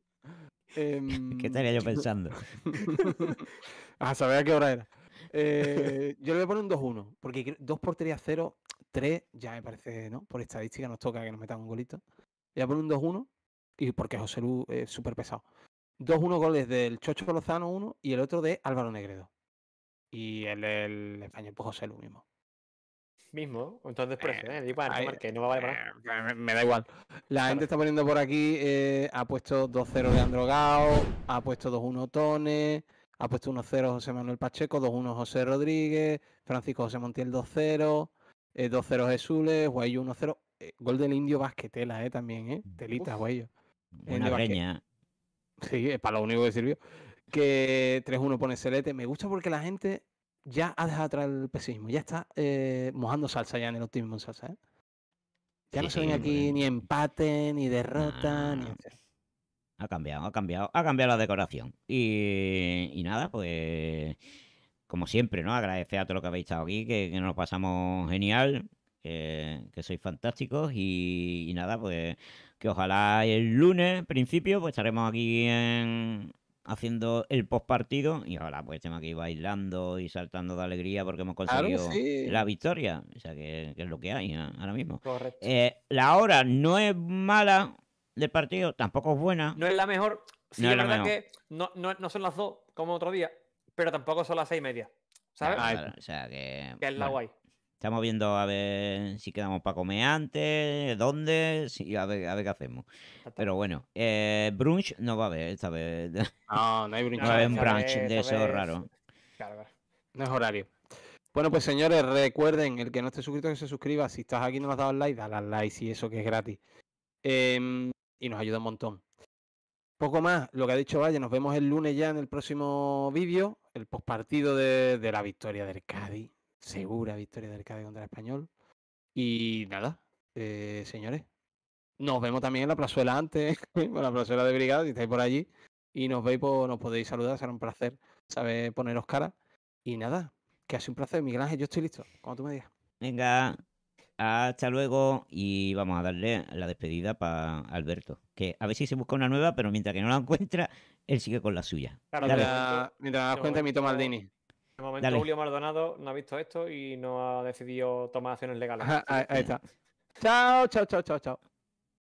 ¿Qué estaría yo pensando? a saber a qué hora era. Eh, yo le voy a poner un 2-1, porque 2 porterías 0, 3 ya me parece, ¿no? Por estadística nos toca que nos metan un golito. Le voy a poner un 2-1 y porque José Lu es súper pesado. 2-1 goles del Chocho Lozano, uno, y el otro de Álvaro Negredo. Y el, el español, pues José Lu mismo. Mismo, entonces prefiero, eh, ¿eh? igual, no va a eh, Me, da igual. La gente está poniendo por aquí, eh, ha puesto 2-0 de Androgao, ha puesto 2-1 Tone, ha puesto 1-0 José Manuel Pacheco, 2-1 José Rodríguez, Francisco José Montiel 2-0, 2-0 Jesús, Guayo 1-0. gol del Indio Basquetela, eh, también, eh. Telita, Guayo. Una breña. eh. Sí, es para lo único que sirvió. Que 3-1 pone Celete. Me gusta porque la gente ya ha dejado atrás el pesimismo. Ya está eh, mojando salsa ya en el optimismo en ¿eh? Ya no se ven aquí ni empate, ni derrota, ni... Ha cambiado, ha cambiado, ha cambiado la decoración. Y, nada, pues como siempre, ¿no? Agradecer a todos lo que habéis estado aquí, que, que nos pasamos genial, que, que sois fantásticos y, nada, pues que ojalá el lunes, principio, pues estaremos aquí en, haciendo el post partido y ahora pues estemos aquí bailando y saltando de alegría porque hemos conseguido la victoria. O sea, que, es lo que hay ahora mismo. Eh, la hora no es mala del partido, tampoco es buena. No es la mejor. Sí, no la verdad que no, son las dos como otro día, pero tampoco son las seis y media. ¿Sabes? o sea, que... que es la guay. Estamos viendo a ver si quedamos para comer antes, dónde, a, ver, qué hacemos. Pero bueno, eh, brunch no va a haber esta vez. No, no hay brunch. No va a haber un brunch de eso raro. Claro, no es horario. Bueno, pues señores, recuerden, el que no esté suscrito que se suscriba. Si estás aquí y no has dado like, dale al like si eso que es gratis. Em, y nos ayuda un montón. Poco más, lo que ha dicho Valle, nos vemos el lunes ya en el próximo vídeo, el postpartido de, de la victoria del Cádiz segura victoria del Cádiz contra el Español. Y nada, eh, señores, nos vemos también en la plazuela antes, en la plazuela de Brigada, y estáis por allí y nos veis, pues, nos podéis saludar, será un placer saber poneros cara. Y nada, que ha sido un placer, Miguel Ángel, yo estoy listo, como tú me digas. Venga, hasta luego y vamos a darle la despedida para Alberto, que a ver si se busca una nueva, pero mientras que no la encuentra, él sigue con la suya. mientras, mientras das cuenta, Tomaldini. De momento Julio Maldonado no ha visto esto y no ha decidido tomar acciones legales. ahí está. chao, chao, chao, chao, chao.